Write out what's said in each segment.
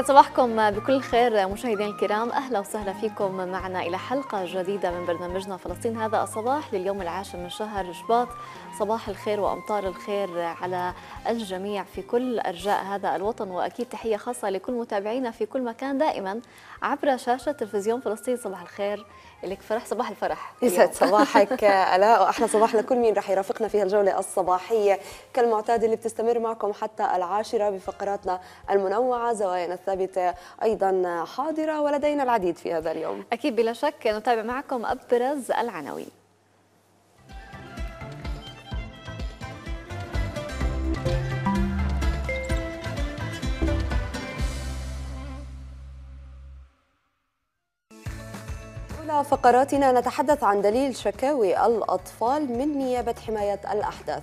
يسعد صباحكم بكل خير مشاهدينا الكرام اهلا وسهلا فيكم معنا الى حلقه جديده من برنامجنا فلسطين هذا الصباح لليوم العاشر من شهر شباط صباح الخير وأمطار الخير على الجميع في كل أرجاء هذا الوطن وأكيد تحية خاصة لكل متابعينا في كل مكان دائما عبر شاشة تلفزيون فلسطين صباح الخير لك فرح صباح الفرح يسعد صباحك الاء واحلى صباح لكل مين رح يرافقنا في هالجوله الصباحيه كالمعتاد اللي بتستمر معكم حتى العاشره بفقراتنا المنوعه زوايانا الثابته ايضا حاضره ولدينا العديد في هذا اليوم اكيد بلا شك نتابع معكم ابرز العناوين ضمن فقراتنا نتحدث عن دليل شكاوي الأطفال من نيابة حماية الأحداث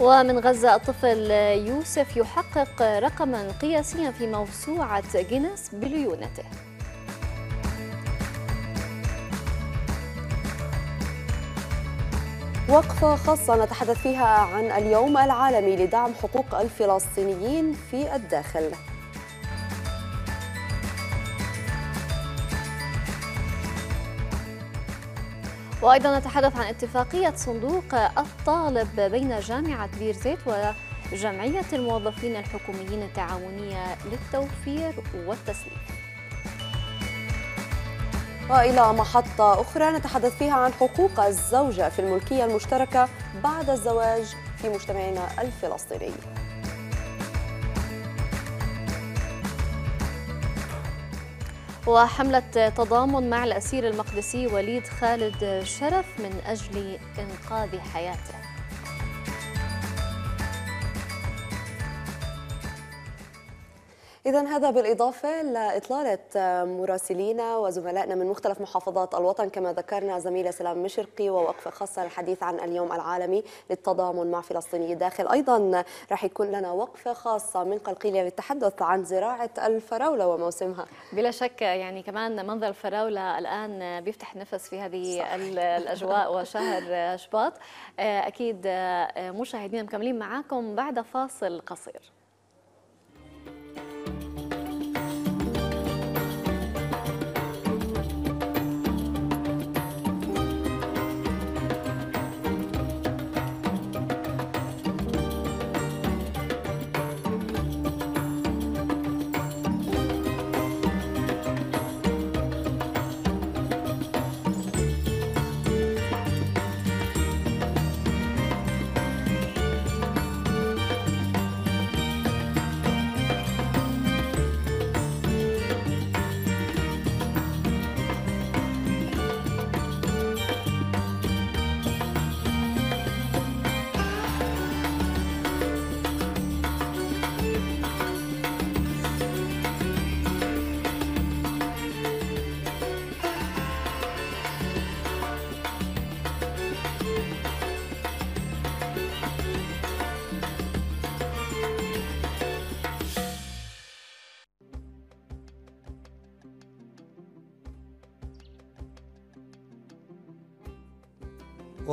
ومن غزة الطفل يوسف يحقق رقما قياسيا في موسوعة جينيس بليونته وقفة خاصة نتحدث فيها عن اليوم العالمي لدعم حقوق الفلسطينيين في الداخل وأيضا نتحدث عن اتفاقية صندوق الطالب بين جامعة بيرزيت وجمعية الموظفين الحكوميين التعاونية للتوفير والتسليم وإلى محطة أخرى نتحدث فيها عن حقوق الزوجة في الملكية المشتركة بعد الزواج في مجتمعنا الفلسطيني وحملة تضامن مع الأسير المقدسي وليد خالد شرف من أجل إنقاذ حياته إذا هذا بالإضافة لإطلالة آه، مراسلينا وزملائنا من مختلف محافظات الوطن كما ذكرنا زميلة سلام مشرقي ووقفة خاصة للحديث عن اليوم العالمي للتضامن مع فلسطيني الداخل أيضا راح يكون لنا وقفة خاصة من قلقيلة للتحدث عن زراعة الفراولة وموسمها بلا شك يعني كمان منظر الفراولة الآن بيفتح نفس في هذه صح. الأجواء وشهر شباط آه، أكيد آه، مشاهدينا مكملين معاكم بعد فاصل قصير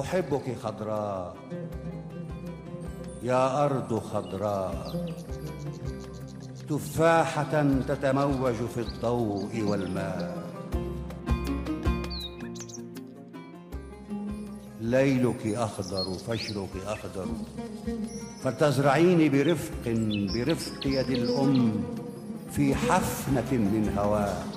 أحبك خضراء يا أرض خضراء تفاحة تتموج في الضوء والماء ليلك أخضر فجرك أخضر فتزرعيني برفق برفق يد الأم في حفنة من هواك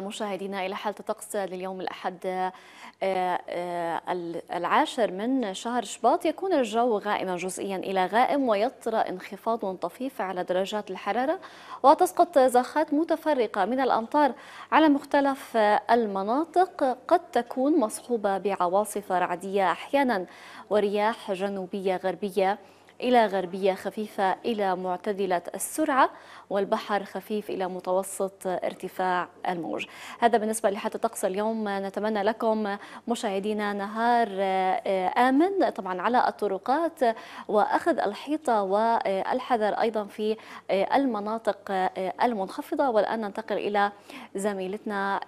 مشاهدينا إلى حالة الطقس لليوم الأحد آه، آه، العاشر من شهر شباط يكون الجو غائما جزئيا إلى غائم ويطرأ انخفاض طفيف على درجات الحرارة وتسقط زخات متفرقة من الأمطار على مختلف المناطق قد تكون مصحوبة بعواصف رعدية أحيانا ورياح جنوبية غربية إلى غربية خفيفة إلى معتدلة السرعة والبحر خفيف إلى متوسط ارتفاع الموج هذا بالنسبة لحتى طقس اليوم نتمنى لكم مشاهدينا نهار آه، آمن طبعا على الطرقات وأخذ الحيطة والحذر أيضا في آه، المناطق آه، المنخفضة والآن ننتقل إلى زميلتنا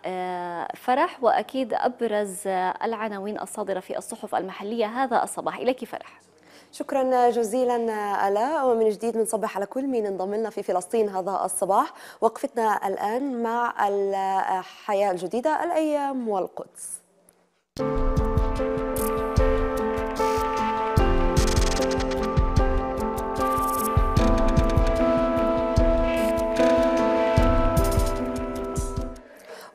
فرح وأكيد أبرز العناوين الصادرة في الصحف المحلية هذا الصباح إليك فرح شكرا جزيلا الاء ومن جديد بنصبح على كل مين انضم لنا في فلسطين هذا الصباح وقفتنا الان مع الحياه الجديده الايام والقدس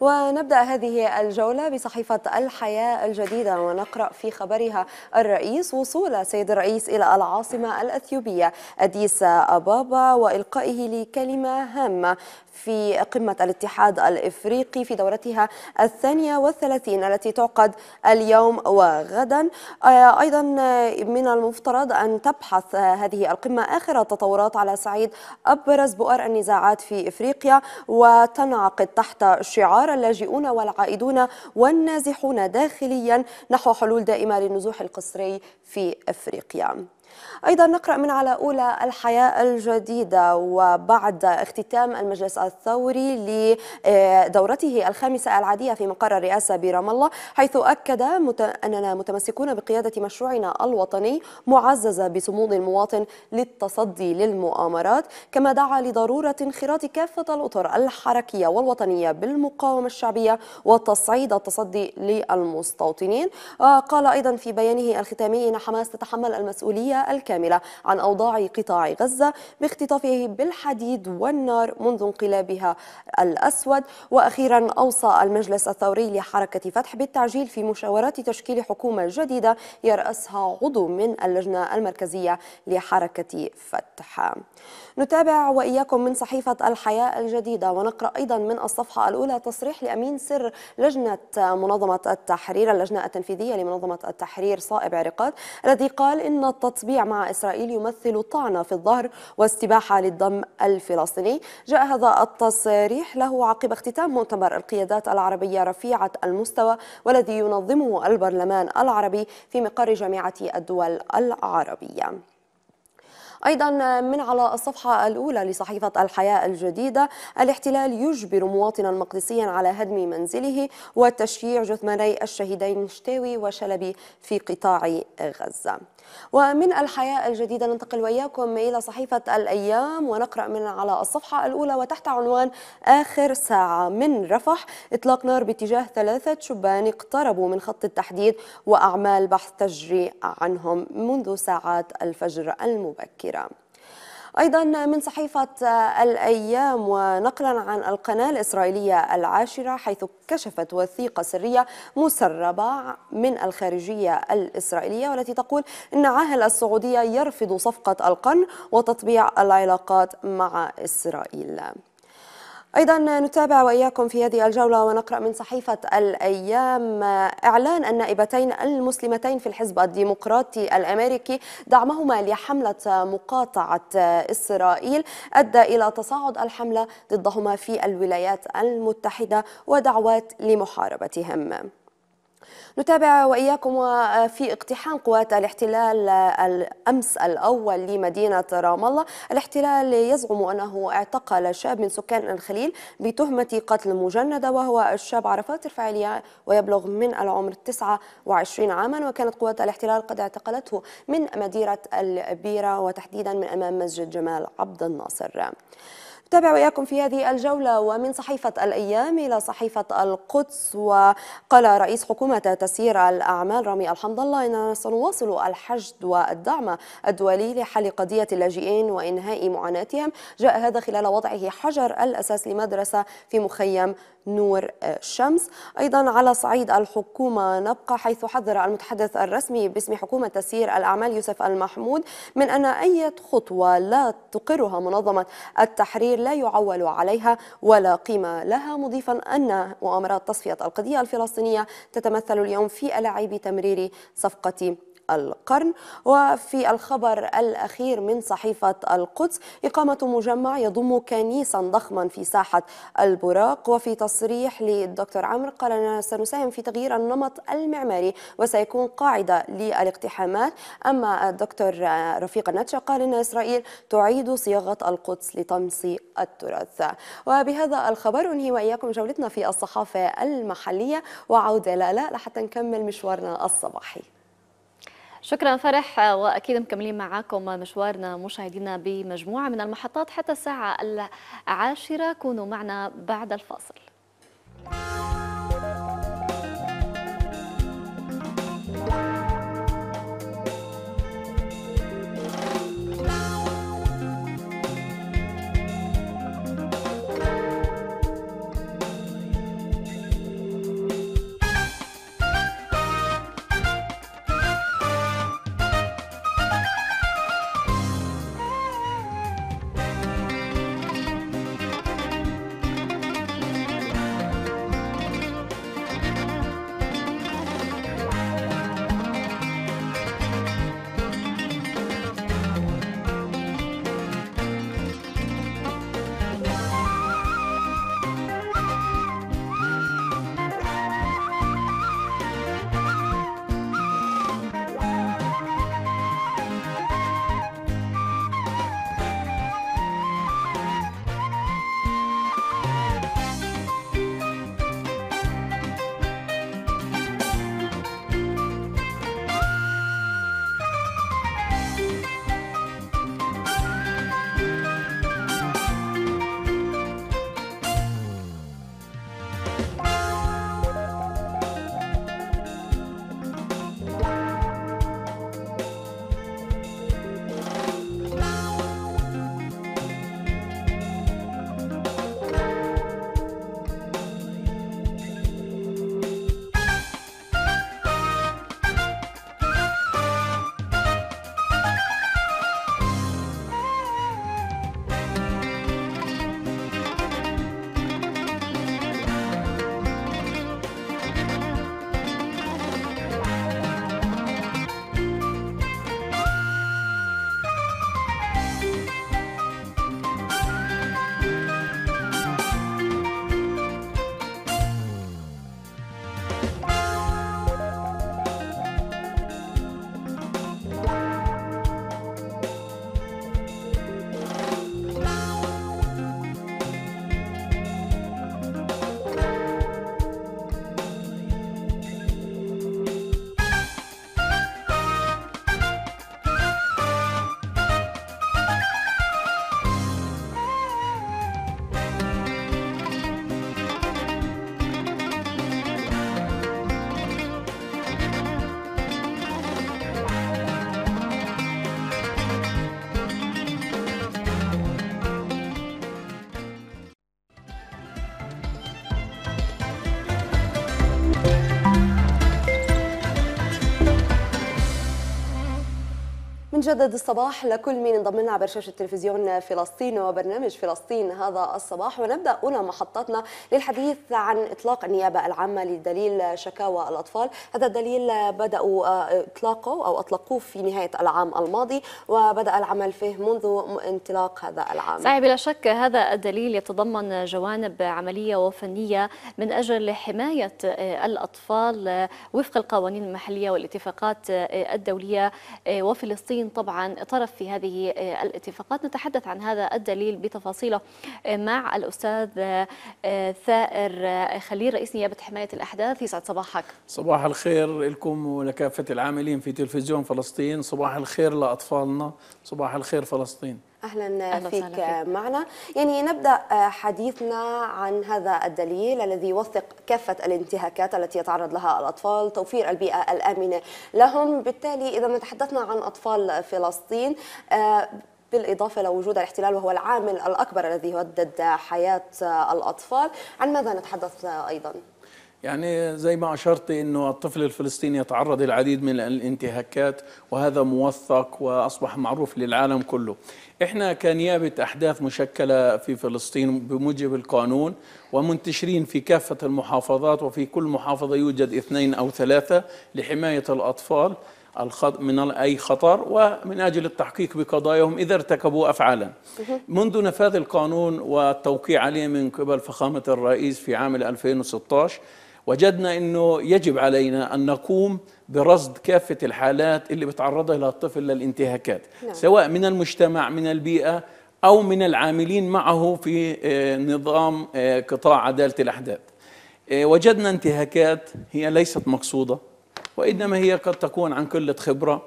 ونبدأ هذه الجولة بصحيفة الحياة الجديدة ونقرأ في خبرها الرئيس وصول سيد الرئيس إلى العاصمة الأثيوبية أديس أبابا وإلقائه لكلمة هامة في قمة الاتحاد الإفريقي في دورتها الثانية والثلاثين التي تعقد اليوم وغدا آه، أيضا آه، من المفترض أن تبحث هذه القمة آخر التطورات على صعيد أبرز بؤر النزاعات في إفريقيا وتنعقد تحت شعار اللاجئون والعائدون والنازحون داخليا نحو حلول دائمة للنزوح القسري في أفريقيا أيضا نقرأ من على أولى الحياة الجديدة وبعد اختتام المجلس الثوري لدورته الخامسة العادية في مقر الرئاسة برام الله حيث أكد أننا متمسكون بقيادة مشروعنا الوطني معززة بصمود المواطن للتصدي للمؤامرات كما دعا لضرورة انخراط كافة الأطر الحركية والوطنية بالمقاومة الشعبية وتصعيد التصدي للمستوطنين آه، قال أيضا في بيانه الختامي أن حماس تتحمل المسؤولية الكاملة عن أوضاع قطاع غزة باختطافه بالحديد والنار منذ انقلابها الأسود وأخيرا أوصى المجلس الثوري لحركة فتح بالتعجيل في مشاورات تشكيل حكومة جديدة يرأسها عضو من اللجنة المركزية لحركة فتح نتابع وإياكم من صحيفة الحياة الجديدة ونقرأ أيضا من الصفحة الأولى تصريح لأمين سر لجنة منظمة التحرير اللجنة التنفيذية لمنظمة التحرير صائب عرقات الذي قال إن التطبيق مع إسرائيل يمثل طعنة في الظهر واستباحة للدم الفلسطيني جاء هذا التصريح له عقب اختتام مؤتمر القيادات العربية رفيعة المستوى والذي ينظمه البرلمان العربي في مقر جامعة الدول العربية أيضا من على الصفحة الأولى لصحيفة الحياة الجديدة الاحتلال يجبر مواطنا مقدسيا على هدم منزله وتشييع جثماني الشهيدين شتاوي وشلبي في قطاع غزة ومن الحياة الجديدة ننتقل وإياكم إلى صحيفة الأيام ونقرأ من على الصفحة الأولى وتحت عنوان آخر ساعة من رفح إطلاق نار باتجاه ثلاثة شبان اقتربوا من خط التحديد وأعمال بحث تجري عنهم منذ ساعات الفجر المبكرة الكبيرة أيضا من صحيفة الأيام ونقلا عن القناة الإسرائيلية العاشرة حيث كشفت وثيقة سرية مسربة من الخارجية الإسرائيلية والتي تقول أن عاهل السعودية يرفض صفقة القرن وتطبيع العلاقات مع إسرائيل أيضا نتابع وإياكم في هذه الجولة ونقرأ من صحيفة الأيام إعلان النائبتين المسلمتين في الحزب الديمقراطي الأمريكي دعمهما لحملة مقاطعة إسرائيل أدى إلى تصاعد الحملة ضدهما في الولايات المتحدة ودعوات لمحاربتهم نتابع وإياكم في اقتحام قوات الاحتلال الأمس الأول لمدينة رام الله الاحتلال يزعم أنه اعتقل شاب من سكان الخليل بتهمة قتل مجندة وهو الشاب عرفات الفعلية ويبلغ من العمر 29 عاما وكانت قوات الاحتلال قد اعتقلته من مديرة البيرة وتحديدا من أمام مسجد جمال عبد الناصر نتابع وياكم في هذه الجولة ومن صحيفة الأيام إلى صحيفة القدس وقال رئيس حكومة تسيير الأعمال رامي الحمد الله إننا سنواصل الحشد والدعم الدولي لحل قضية اللاجئين وإنهاء معاناتهم جاء هذا خلال وضعه حجر الأساس لمدرسة في مخيم نور الشمس أيضا على صعيد الحكومة نبقى حيث حذر المتحدث الرسمي باسم حكومة تسيير الأعمال يوسف المحمود من أن أي خطوة لا تقرها منظمة التحرير لا يعول عليها ولا قيمة لها مضيفا أن مؤامرات تصفية القضية الفلسطينية تتمثل اليوم في ألاعيب تمرير صفقة القرن وفي الخبر الأخير من صحيفة القدس إقامة مجمع يضم كنيسا ضخما في ساحة البراق وفي تصريح للدكتور عمرو قال أننا سنساهم في تغيير النمط المعماري وسيكون قاعدة للاقتحامات أما الدكتور رفيق النتشة قال أن إسرائيل تعيد صياغة القدس لطمس التراث وبهذا الخبر أنهي وإياكم جولتنا في الصحافة المحلية وعودة لا لحتى نكمل مشوارنا الصباحي شكرا فرح واكيد مكملين معاكم مشوارنا مشاهدينا بمجموعه من المحطات حتى الساعه العاشره كونوا معنا بعد الفاصل. مجدد الصباح لكل من انضم لنا عبر شاشه تلفزيون فلسطين وبرنامج فلسطين هذا الصباح ونبدا اولى محطاتنا للحديث عن اطلاق النيابه العامه لدليل شكاوى الاطفال، هذا الدليل بداوا آه، اطلاقه او اطلقوه في نهايه العام الماضي وبدا العمل فيه منذ انطلاق هذا العام. صحيح بلا شك هذا الدليل يتضمن جوانب عمليه وفنيه من اجل حمايه آه، الاطفال آه، وفق القوانين المحليه والاتفاقات الدوليه وفلسطين طبعا طرف في هذه آه، الاتفاقات نتحدث عن هذا الدليل بتفاصيله آه، مع الأستاذ آه، ثائر خليل رئيس نيابة حماية الأحداث يسعد صباحك صباح الخير لكم ولكافة العاملين في تلفزيون فلسطين صباح الخير لأطفالنا صباح الخير فلسطين اهلا, أهلا فيك, فيك معنا يعني نبدا آه، حديثنا عن هذا الدليل الذي يوثق كافه الانتهاكات التي يتعرض لها الاطفال توفير البيئه الامنه لهم بالتالي اذا تحدثنا عن اطفال فلسطين آه، بالإضافة لوجود الاحتلال وهو العامل الأكبر الذي يهدد حياة الأطفال عن ماذا نتحدث آه، أيضاً؟ يعني زي ما أشرت أنه الطفل الفلسطيني يتعرض للعديد من الانتهاكات وهذا موثق وأصبح معروف للعالم كله إحنا كنيابة أحداث مشكلة في فلسطين بموجب القانون ومنتشرين في كافة المحافظات وفي كل محافظة يوجد اثنين أو ثلاثة لحماية الأطفال من أي خطر ومن أجل التحقيق بقضاياهم إذا ارتكبوا أفعالا منذ نفاذ القانون والتوقيع عليه من قبل فخامة الرئيس في عام 2016 وجدنا انه يجب علينا ان نقوم برصد كافه الحالات اللي بتعرضها لها الطفل للانتهاكات نعم. سواء من المجتمع من البيئه او من العاملين معه في آه، نظام آه، قطاع عداله الاحداث آه، وجدنا انتهاكات هي ليست مقصوده وانما هي قد تكون عن قله خبره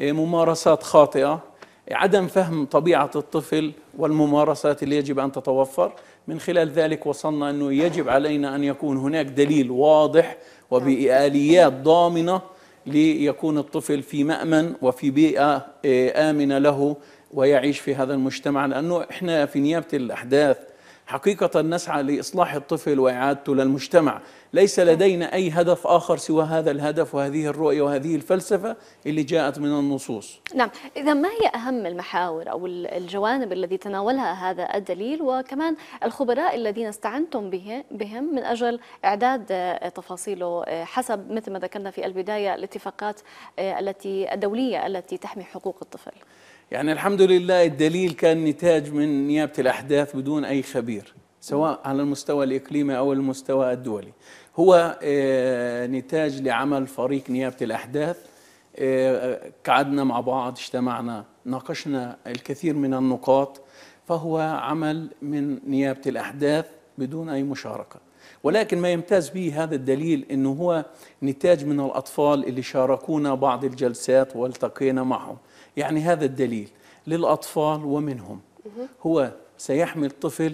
ممارسات خاطئه عدم فهم طبيعه الطفل والممارسات اللي يجب ان تتوفر من خلال ذلك وصلنا أنه يجب علينا أن يكون هناك دليل واضح وبآليات ضامنة ليكون الطفل في مأمن وفي بيئة آه، آمنة له ويعيش في هذا المجتمع لأنه إحنا في نيابة الأحداث حقيقة نسعى لإصلاح الطفل وإعادته للمجتمع ليس لدينا أي هدف آخر سوى هذا الهدف وهذه الرؤية وهذه الفلسفة اللي جاءت من النصوص نعم إذا ما هي أهم المحاور أو الجوانب التي تناولها هذا الدليل وكمان الخبراء الذين استعنتم بهم من أجل إعداد آه، تفاصيله آه، حسب مثل ما ذكرنا في البداية الاتفاقات آه، التي الدولية التي تحمي حقوق الطفل يعني الحمد لله الدليل كان نتاج من نيابة الأحداث بدون أي خبير سواء على المستوى الإقليمي أو المستوى الدولي هو آه، نتاج لعمل فريق نيابة الأحداث آه، قعدنا مع بعض اجتمعنا ناقشنا الكثير من النقاط فهو عمل من نيابة الأحداث بدون أي مشاركة ولكن ما يمتاز به هذا الدليل أنه هو نتاج من الأطفال اللي شاركونا بعض الجلسات والتقينا معهم يعني هذا الدليل للأطفال ومنهم هو سيحمل الطفل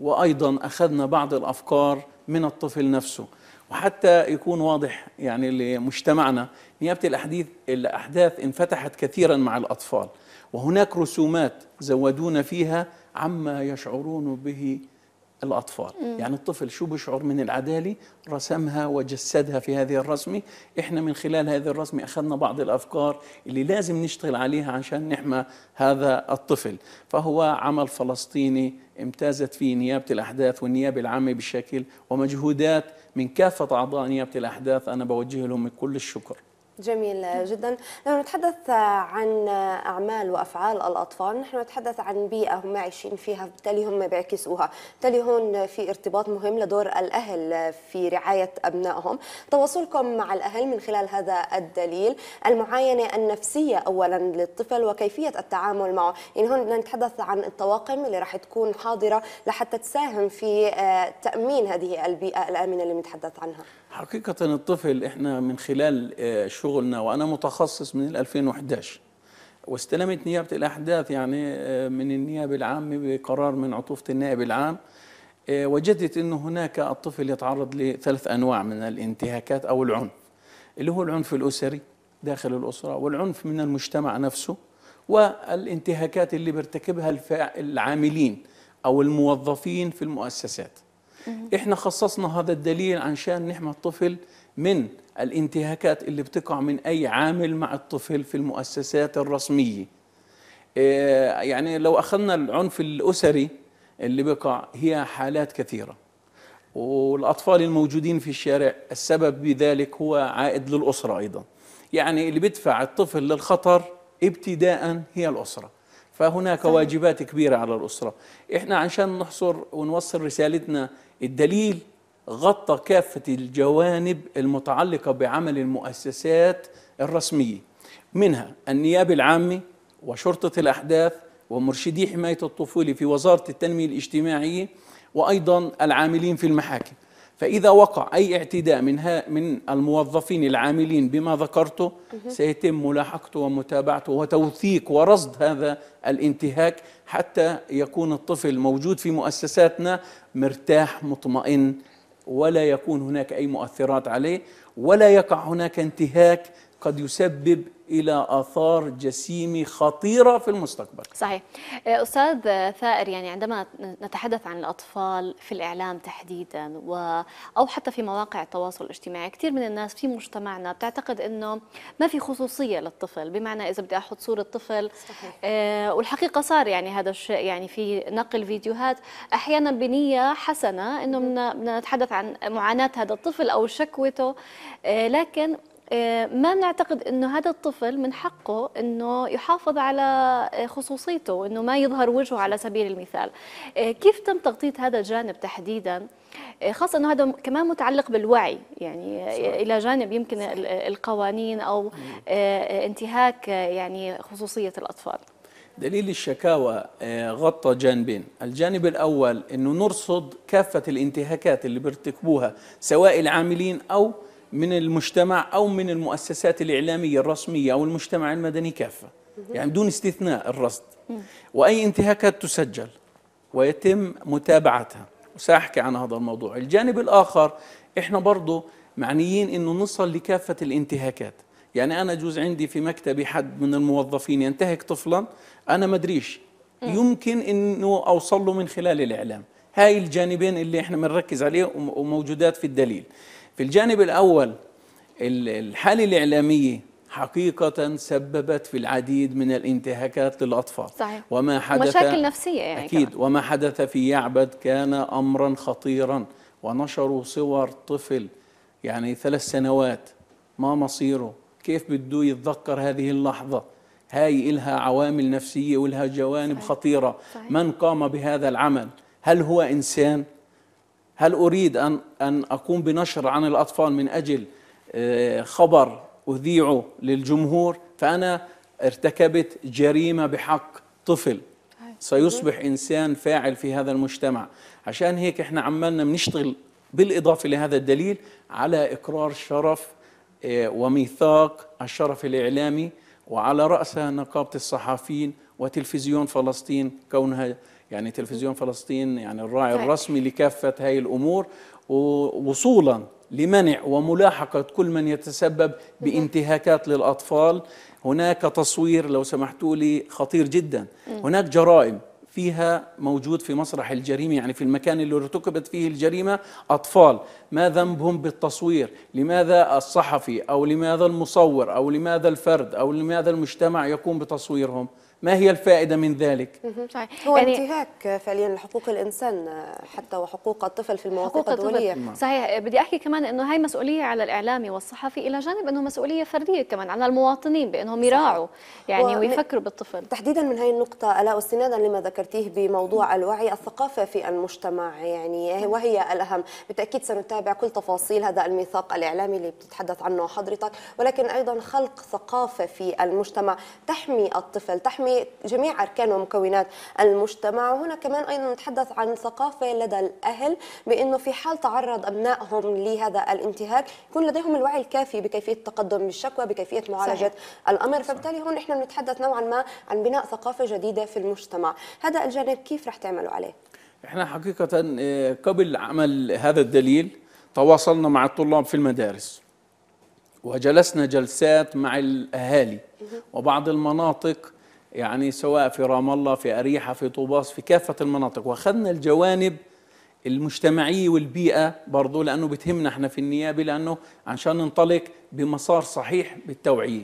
وايضا اخذنا بعض الافكار من الطفل نفسه وحتى يكون واضح يعني لمجتمعنا نيابه الاحداث الاحداث انفتحت كثيرا مع الاطفال وهناك رسومات زودونا فيها عما يشعرون به الأطفال مم. يعني الطفل شو بيشعر من العدالة رسمها وجسدها في هذه الرسمة إحنا من خلال هذه الرسمة أخذنا بعض الأفكار اللي لازم نشتغل عليها عشان نحمى هذا الطفل فهو عمل فلسطيني امتازت فيه نيابة الأحداث والنيابة العامة بالشكل ومجهودات من كافة أعضاء نيابة الأحداث أنا بوجه لهم كل الشكر جميل جدا لو نتحدث عن أعمال وأفعال الأطفال نحن نتحدث عن بيئة هم عايشين فيها بالتالي هم بيعكسوها بالتالي هون في ارتباط مهم لدور الأهل في رعاية أبنائهم تواصلكم مع الأهل من خلال هذا الدليل المعاينة النفسية أولا للطفل وكيفية التعامل معه يعني هون بدنا نتحدث عن الطواقم اللي راح تكون حاضرة لحتى تساهم في آه، تأمين هذه البيئة الآمنة اللي بنتحدث عنها حقيقة الطفل احنا من خلال آه، شغلنا وانا متخصص من 2011 واستلمت نيابة الاحداث يعني آه، من النيابة العامة بقرار من عطوفة النائب العام آه، وجدت انه هناك الطفل يتعرض لثلاث انواع من الانتهاكات او العنف اللي هو العنف الاسري داخل الاسرة والعنف من المجتمع نفسه والانتهاكات اللي بيرتكبها العاملين او الموظفين في المؤسسات احنا خصصنا هذا الدليل عشان نحمي الطفل من الانتهاكات اللي بتقع من اي عامل مع الطفل في المؤسسات الرسميه إيه، يعني لو اخذنا العنف الاسري اللي بقع هي حالات كثيره والاطفال الموجودين في الشارع السبب بذلك هو عائد للاسره ايضا يعني اللي بيدفع الطفل للخطر ابتداء هي الاسره فهناك صحيح. واجبات كبيره على الاسره احنا عشان نحصر ونوصل رسالتنا الدليل غطى كافة الجوانب المتعلقة بعمل المؤسسات الرسمية منها النيابة العامة وشرطة الأحداث ومرشدي حماية الطفولة في وزارة التنمية الاجتماعية وأيضا العاملين في المحاكم فإذا وقع أي اعتداء منها من الموظفين العاملين بما ذكرته سيتم ملاحقته ومتابعته وتوثيق ورصد هذا الانتهاك حتى يكون الطفل موجود في مؤسساتنا مرتاح مطمئن ولا يكون هناك أي مؤثرات عليه ولا يقع هناك انتهاك قد يسبب الى اثار جسيمه خطيره في المستقبل. صحيح. آه، استاذ ثائر يعني عندما نتحدث عن الاطفال في الاعلام تحديدا و او حتى في مواقع التواصل الاجتماعي، كثير من الناس في مجتمعنا بتعتقد انه ما في خصوصيه للطفل، بمعنى اذا بدي احط صوره طفل صحيح. آه، والحقيقه صار يعني هذا الشيء يعني في نقل فيديوهات احيانا بنيه حسنه انه بدنا نتحدث عن معاناه هذا الطفل او شكوته آه، لكن آه، ما بنعتقد انه هذا الطفل من حقه انه يحافظ على آه، خصوصيته انه ما يظهر وجهه على سبيل المثال آه، كيف تم تغطيه هذا الجانب تحديدا خاصه انه هذا كمان متعلق بالوعي يعني صح. الى جانب يمكن صح. القوانين او انتهاك يعني خصوصيه الاطفال دليل الشكاوى غطى جانبين الجانب الأول أنه نرصد كافة الانتهاكات اللي بيرتكبوها سواء العاملين أو من المجتمع أو من المؤسسات الإعلامية الرسمية أو المجتمع المدني كافة يعني دون استثناء الرصد وأي انتهاكات تسجل ويتم متابعتها وسأحكي عن هذا الموضوع الجانب الآخر إحنا برضو معنيين أنه نصل لكافة الانتهاكات يعني أنا جوز عندي في مكتبي حد من الموظفين ينتهك طفلا أنا مدريش يمكن أنه أوصل له من خلال الإعلام هاي الجانبين اللي إحنا بنركز عليه وموجودات في الدليل في الجانب الأول الحالة الإعلامية حقيقة سببت في العديد من الانتهاكات للأطفال صحيح. وما حدث مشاكل نفسية يعني أكيد كمان. وما حدث في يعبد كان أمرا خطيرا ونشروا صور طفل يعني ثلاث سنوات ما مصيره كيف بده يتذكر هذه اللحظة هاي إلها عوامل نفسية ولها جوانب صحيح. خطيرة صحيح. من قام بهذا العمل هل هو إنسان؟ هل أريد أن, أن أقوم بنشر عن الأطفال من أجل آه، خبر أذيعه للجمهور فأنا ارتكبت جريمة بحق طفل سيصبح إنسان فاعل في هذا المجتمع عشان هيك إحنا عمالنا بنشتغل بالإضافة لهذا الدليل على إقرار شرف آه، وميثاق الشرف الإعلامي وعلى رأسها نقابة الصحفيين وتلفزيون فلسطين كونها يعني تلفزيون فلسطين يعني الراعي طيب. الرسمي لكافة هاي الأمور ووصولا لمنع وملاحقة كل من يتسبب بانتهاكات للأطفال هناك تصوير لو سمحتوا لي خطير جدا هناك جرائم فيها موجود في مسرح الجريمة يعني في المكان اللي ارتكبت فيه الجريمة أطفال ما ذنبهم بالتصوير لماذا الصحفي أو لماذا المصور أو لماذا الفرد أو لماذا المجتمع يقوم بتصويرهم ما هي الفائدة من ذلك؟ هو يعني انتهاك فعليا لحقوق الإنسان حتى وحقوق الطفل في المواثيق الدولية الطفل. نعم. صحيح بدي أحكي كمان أنه هاي مسؤولية على الإعلامي والصحفي إلى جانب أنه مسؤولية فردية كمان على المواطنين بأنهم يراعوا يعني و... ويفكروا بالطفل تحديدا من هاي النقطة ألا واستنادا لما ذكرتيه بموضوع الوعي الثقافة في المجتمع يعني وهي الأهم بالتأكيد سنتابع كل تفاصيل هذا الميثاق الإعلامي اللي بتتحدث عنه حضرتك ولكن أيضا خلق ثقافة في المجتمع تحمي الطفل تحمي تحتوي جميع أركان ومكونات المجتمع وهنا كمان أيضا نتحدث عن ثقافة لدى الأهل بأنه في حال تعرض أبنائهم لهذا الانتهاك يكون لديهم الوعي الكافي بكيفية التقدم بالشكوى بكيفية معالجة صحيح. الأمر فبالتالي هون نحن بنتحدث نوعا ما عن بناء ثقافة جديدة في المجتمع هذا الجانب كيف رح تعملوا عليه؟ احنا حقيقة إيه، قبل عمل هذا الدليل تواصلنا مع الطلاب في المدارس وجلسنا جلسات مع الأهالي وبعض المناطق يعني سواء في رام الله في أريحة في طوباس في كافة المناطق واخذنا الجوانب المجتمعية والبيئة برضو لأنه بتهمنا احنا في النيابة لأنه عشان ننطلق بمسار صحيح بالتوعية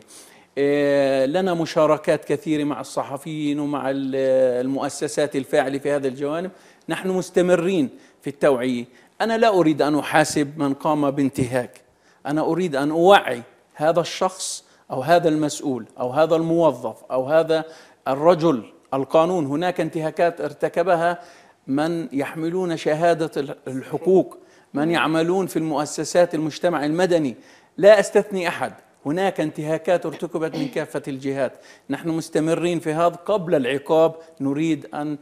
إيه، لنا مشاركات كثيرة مع الصحفيين ومع المؤسسات الفاعلة في هذا الجوانب نحن مستمرين في التوعية أنا لا أريد أن أحاسب من قام بانتهاك أنا أريد أن أوعي هذا الشخص أو هذا المسؤول أو هذا الموظف أو هذا الرجل القانون هناك انتهاكات ارتكبها من يحملون شهادة الحقوق من يعملون في المؤسسات المجتمع المدني لا أستثني أحد هناك انتهاكات ارتكبت من كافة الجهات نحن مستمرين في هذا قبل العقاب نريد أن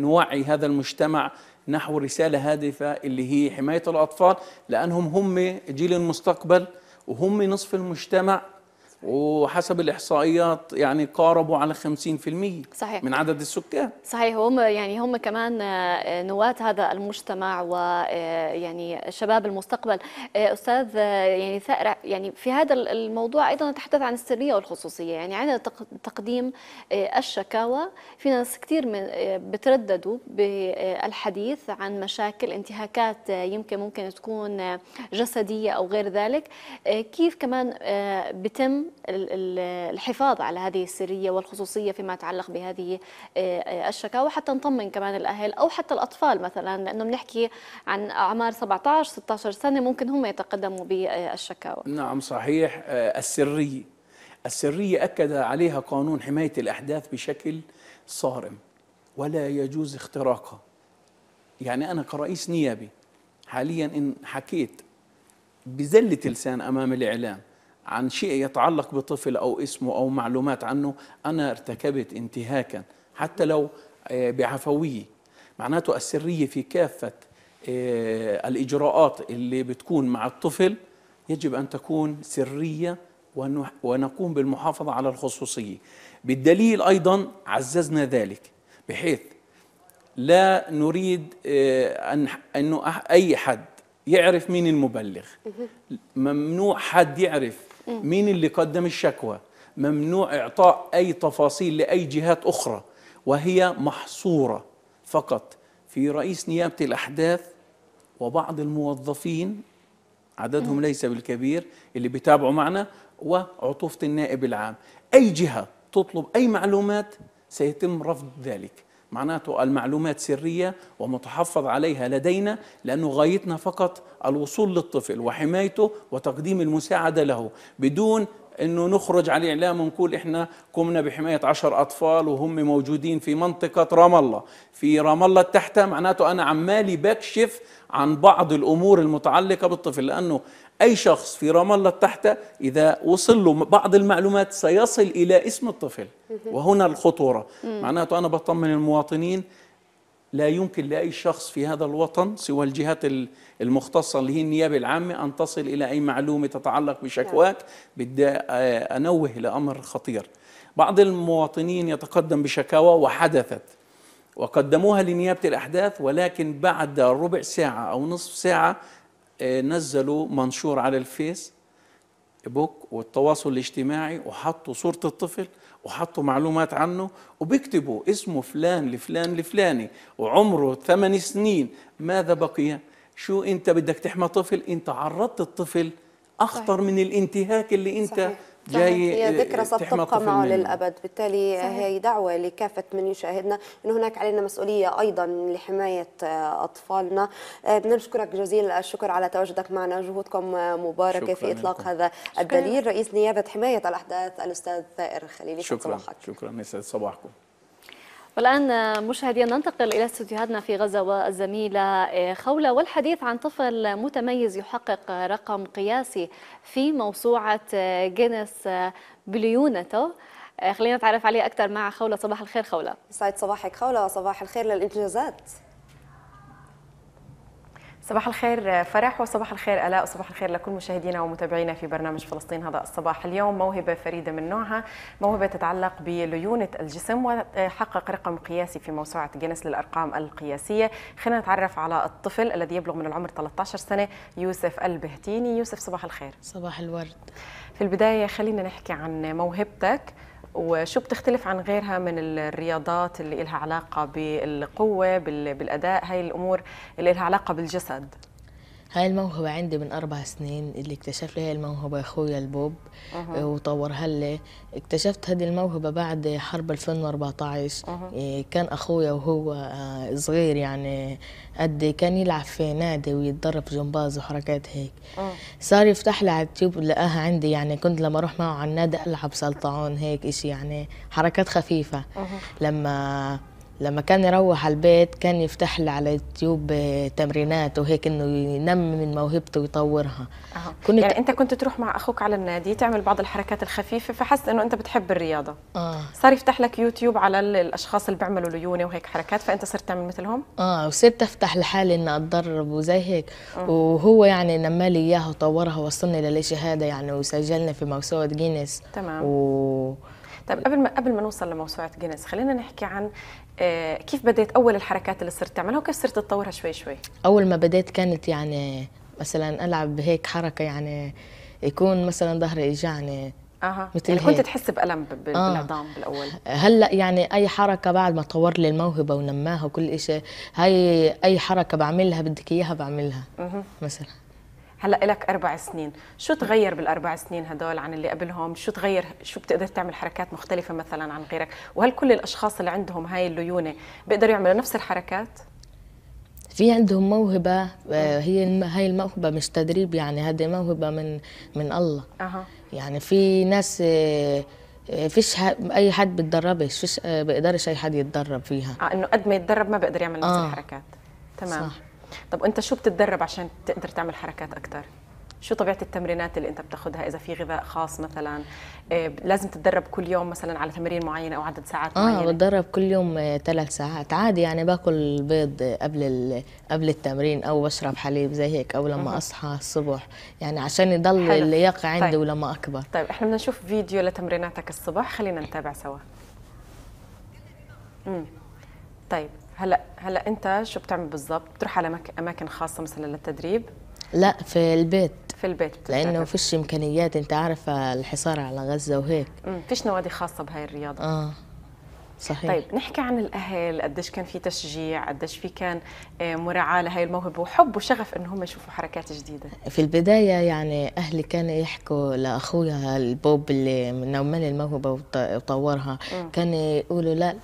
نوعي هذا المجتمع نحو رسالة هادفة اللي هي حماية الأطفال لأنهم هم جيل المستقبل وهم نصف المجتمع وحسب الاحصائيات يعني قاربوا على 50% صحيح. من عدد السكان صحيح هم يعني هم كمان آه، نواة هذا المجتمع ويعني آه، شباب المستقبل آه، استاذ يعني ثائر يعني في هذا الموضوع ايضا نتحدث عن السريه والخصوصيه يعني عندنا تقديم الشكاوى في ناس كثير من بترددوا بالحديث عن مشاكل انتهاكات يمكن ممكن تكون جسديه او غير ذلك كيف كمان بتم الحفاظ على هذه السرية والخصوصية فيما يتعلق بهذه آه، آه، الشكاوى حتى نطمن كمان الأهل أو حتى الأطفال مثلا لأنه بنحكي عن أعمار 17 16 سنة ممكن هم يتقدموا بالشكاوى نعم صحيح آه، السرية السرية أكد عليها قانون حماية الأحداث بشكل صارم ولا يجوز اختراقها يعني أنا كرئيس نيابي حاليا إن حكيت بزلة لسان أمام الإعلام عن شيء يتعلق بطفل أو اسمه أو معلومات عنه أنا ارتكبت انتهاكا حتى لو آه، بعفوية معناته السرية في كافة آه، الإجراءات اللي بتكون مع الطفل يجب أن تكون سرية ونقوم بالمحافظة على الخصوصية بالدليل أيضا عززنا ذلك بحيث لا نريد آه، أن أنه أي حد يعرف مين المبلغ ممنوع حد يعرف مين اللي قدم الشكوى ممنوع إعطاء أي تفاصيل لأي جهات أخرى وهي محصورة فقط في رئيس نيابة الأحداث وبعض الموظفين عددهم ليس بالكبير اللي بيتابعوا معنا وعطوفة النائب العام أي جهة تطلب أي معلومات سيتم رفض ذلك معناته المعلومات سرية ومتحفظ عليها لدينا لأنه غايتنا فقط الوصول للطفل وحمايته وتقديم المساعدة له بدون انه نخرج على الاعلام ونقول احنا قمنا بحمايه عشر اطفال وهم موجودين في منطقه رام الله في رام الله التحتها معناته انا عمالي بكشف عن بعض الامور المتعلقه بالطفل لانه أي شخص في رام الله تحت إذا وصل له بعض المعلومات سيصل إلى اسم الطفل وهنا الخطورة معناته أنا بطمن المواطنين لا يمكن لأي شخص في هذا الوطن سوى الجهات المختصة اللي هي النيابة العامة أن تصل إلى أي معلومة تتعلق بشكواك نعم. بدي آه، أنوه لأمر خطير بعض المواطنين يتقدم بشكاوى وحدثت وقدموها لنيابة الأحداث ولكن بعد ربع ساعة أو نصف ساعة آه، نزلوا منشور على الفيس بوك والتواصل الاجتماعي وحطوا صورة الطفل وحطوا معلومات عنه وبيكتبوا اسمه فلان لفلان لفلاني وعمره ثمان سنين ماذا بقي شو انت بدك تحمى طفل انت عرضت الطفل اخطر صحيح. من الانتهاك اللي انت صحيح. جاي هي اه، ذكرى ستبقى معه للابد بالتالي صحيح. هي دعوه لكافه من يشاهدنا انه هناك علينا مسؤوليه ايضا لحمايه اه، اطفالنا اه، بدنا نشكرك جزيل الشكر على تواجدك معنا جهودكم مباركه في اطلاق هذا الدليل رئيس نيابه حمايه الاحداث الاستاذ ثائر خليلي شكرا صباحك. شكرا يسعد صباحكم والآن مشاهدينا ننتقل إلى استديوهاتنا في غزة والزميلة آه، خولة والحديث عن طفل متميز يحقق رقم قياسي في موسوعة جينيس آه، آه، بليونته خلينا نتعرف عليه أكثر مع خولة صباح الخير خولة سعيد صباحك خولة صباح الخير للإنجازات صباح الخير فرح وصباح الخير الاء وصباح الخير لكل مشاهدينا ومتابعينا في برنامج فلسطين هذا الصباح اليوم موهبه فريده من نوعها موهبه تتعلق بليونه الجسم وحقق رقم قياسي في موسوعه جينيس للارقام القياسيه خلينا نتعرف على الطفل الذي يبلغ من العمر 13 سنه يوسف البهتيني يوسف صباح الخير صباح الورد في البدايه خلينا نحكي عن موهبتك وشو بتختلف عن غيرها من الرياضات اللي لها علاقة بالقوة بالأداء هاي الأمور اللي لها علاقة بالجسد هاي الموهبة عندي من أربع سنين اللي اكتشف لي هاي الموهبة أخويا البوب أه. وطورها لي اكتشفت هذه الموهبة بعد حرب 2014 أه. كان أخويا وهو آه، صغير يعني قد كان يلعب في نادي ويتدرب جمباز وحركات هيك أه. صار يفتح لي على اليوتيوب لقاها عندي يعني كنت لما أروح معه على النادي ألعب سلطعون هيك إشي يعني حركات خفيفة أه. لما لما كان يروح على البيت كان يفتح لي على يوتيوب تمرينات وهيك انه ينمي من موهبته ويطورها آه. كنت يعني انت كنت تروح مع اخوك على النادي تعمل بعض الحركات الخفيفه فحس انه انت بتحب الرياضه اه صار يفتح لك يوتيوب على الاشخاص اللي بيعملوا ليونه وهيك حركات فانت صرت تعمل مثلهم اه وصرت افتح لحالي اني اتدرب وزي هيك أه. وهو يعني نمى لي اياها وطورها ووصلني للشيء هذا يعني وسجلنا في موسوعه جينيس تمام و... طيب قبل ما قبل ما نوصل لموسوعه جينيس خلينا نحكي عن آه، كيف بدات اول الحركات اللي صرت تعملها وكيف صرت تطورها شوي شوي اول ما بدات كانت يعني مثلا العب بهيك حركه يعني يكون مثلا ظهري يجعني اها مثل يعني كنت تحس بالم آه. بالعظام آه. بالاول هلا يعني اي حركه بعد ما طور لي الموهبه ونماها وكل شيء هاي اي حركه بعملها بدك اياها بعملها مثلا هلا لك اربع سنين شو تغير بالاربع سنين هدول عن اللي قبلهم شو تغير شو بتقدر تعمل حركات مختلفه مثلا عن غيرك وهل كل الاشخاص اللي عندهم هاي الليونه بيقدروا يعملوا نفس الحركات في عندهم موهبه آه، هي هاي الموهبه مش تدريب يعني هذه موهبه من من الله أه. يعني في ناس آه، آه، فيش اي حد بتدربش فيش بيقدرش اي حد يتدرب فيها اه انه قد ما يتدرب ما بيقدر يعمل نفس آه. الحركات تمام صح. طب انت شو بتتدرب عشان تقدر تعمل حركات اكثر شو طبيعه التمرينات اللي انت بتاخذها اذا في غذاء خاص مثلا آه، لازم تتدرب كل يوم مثلا على تمرين معين او عدد ساعات آه، معينه اه بتدرب كل يوم ثلاث آه، ساعات عادي يعني باكل بيض قبل قبل التمرين او بشرب حليب زي هيك او لما اصحى الصبح يعني عشان يضل اللياقه عندي طيب. طيب، ولما اكبر طيب احنا بدنا نشوف فيديو لتمريناتك الصبح خلينا نتابع سوا امم طيب هلا هلا انت شو بتعمل بالضبط بتروح على اماكن خاصه مثلا للتدريب لا في البيت في البيت بتتدرب. لانه فيش امكانيات انت عارفه الحصار على غزه وهيك فيش نوادي خاصه بهاي الرياضه اه صحيح طيب نحكي عن الاهل قديش كان في تشجيع قديش في كان آه، مراعاه لهي الموهبه وحب وشغف ان هم يشوفوا حركات جديده في البدايه يعني اهلي كانوا يحكوا لاخويا البوب اللي نمل الموهبه وطورها كانوا يقولوا لا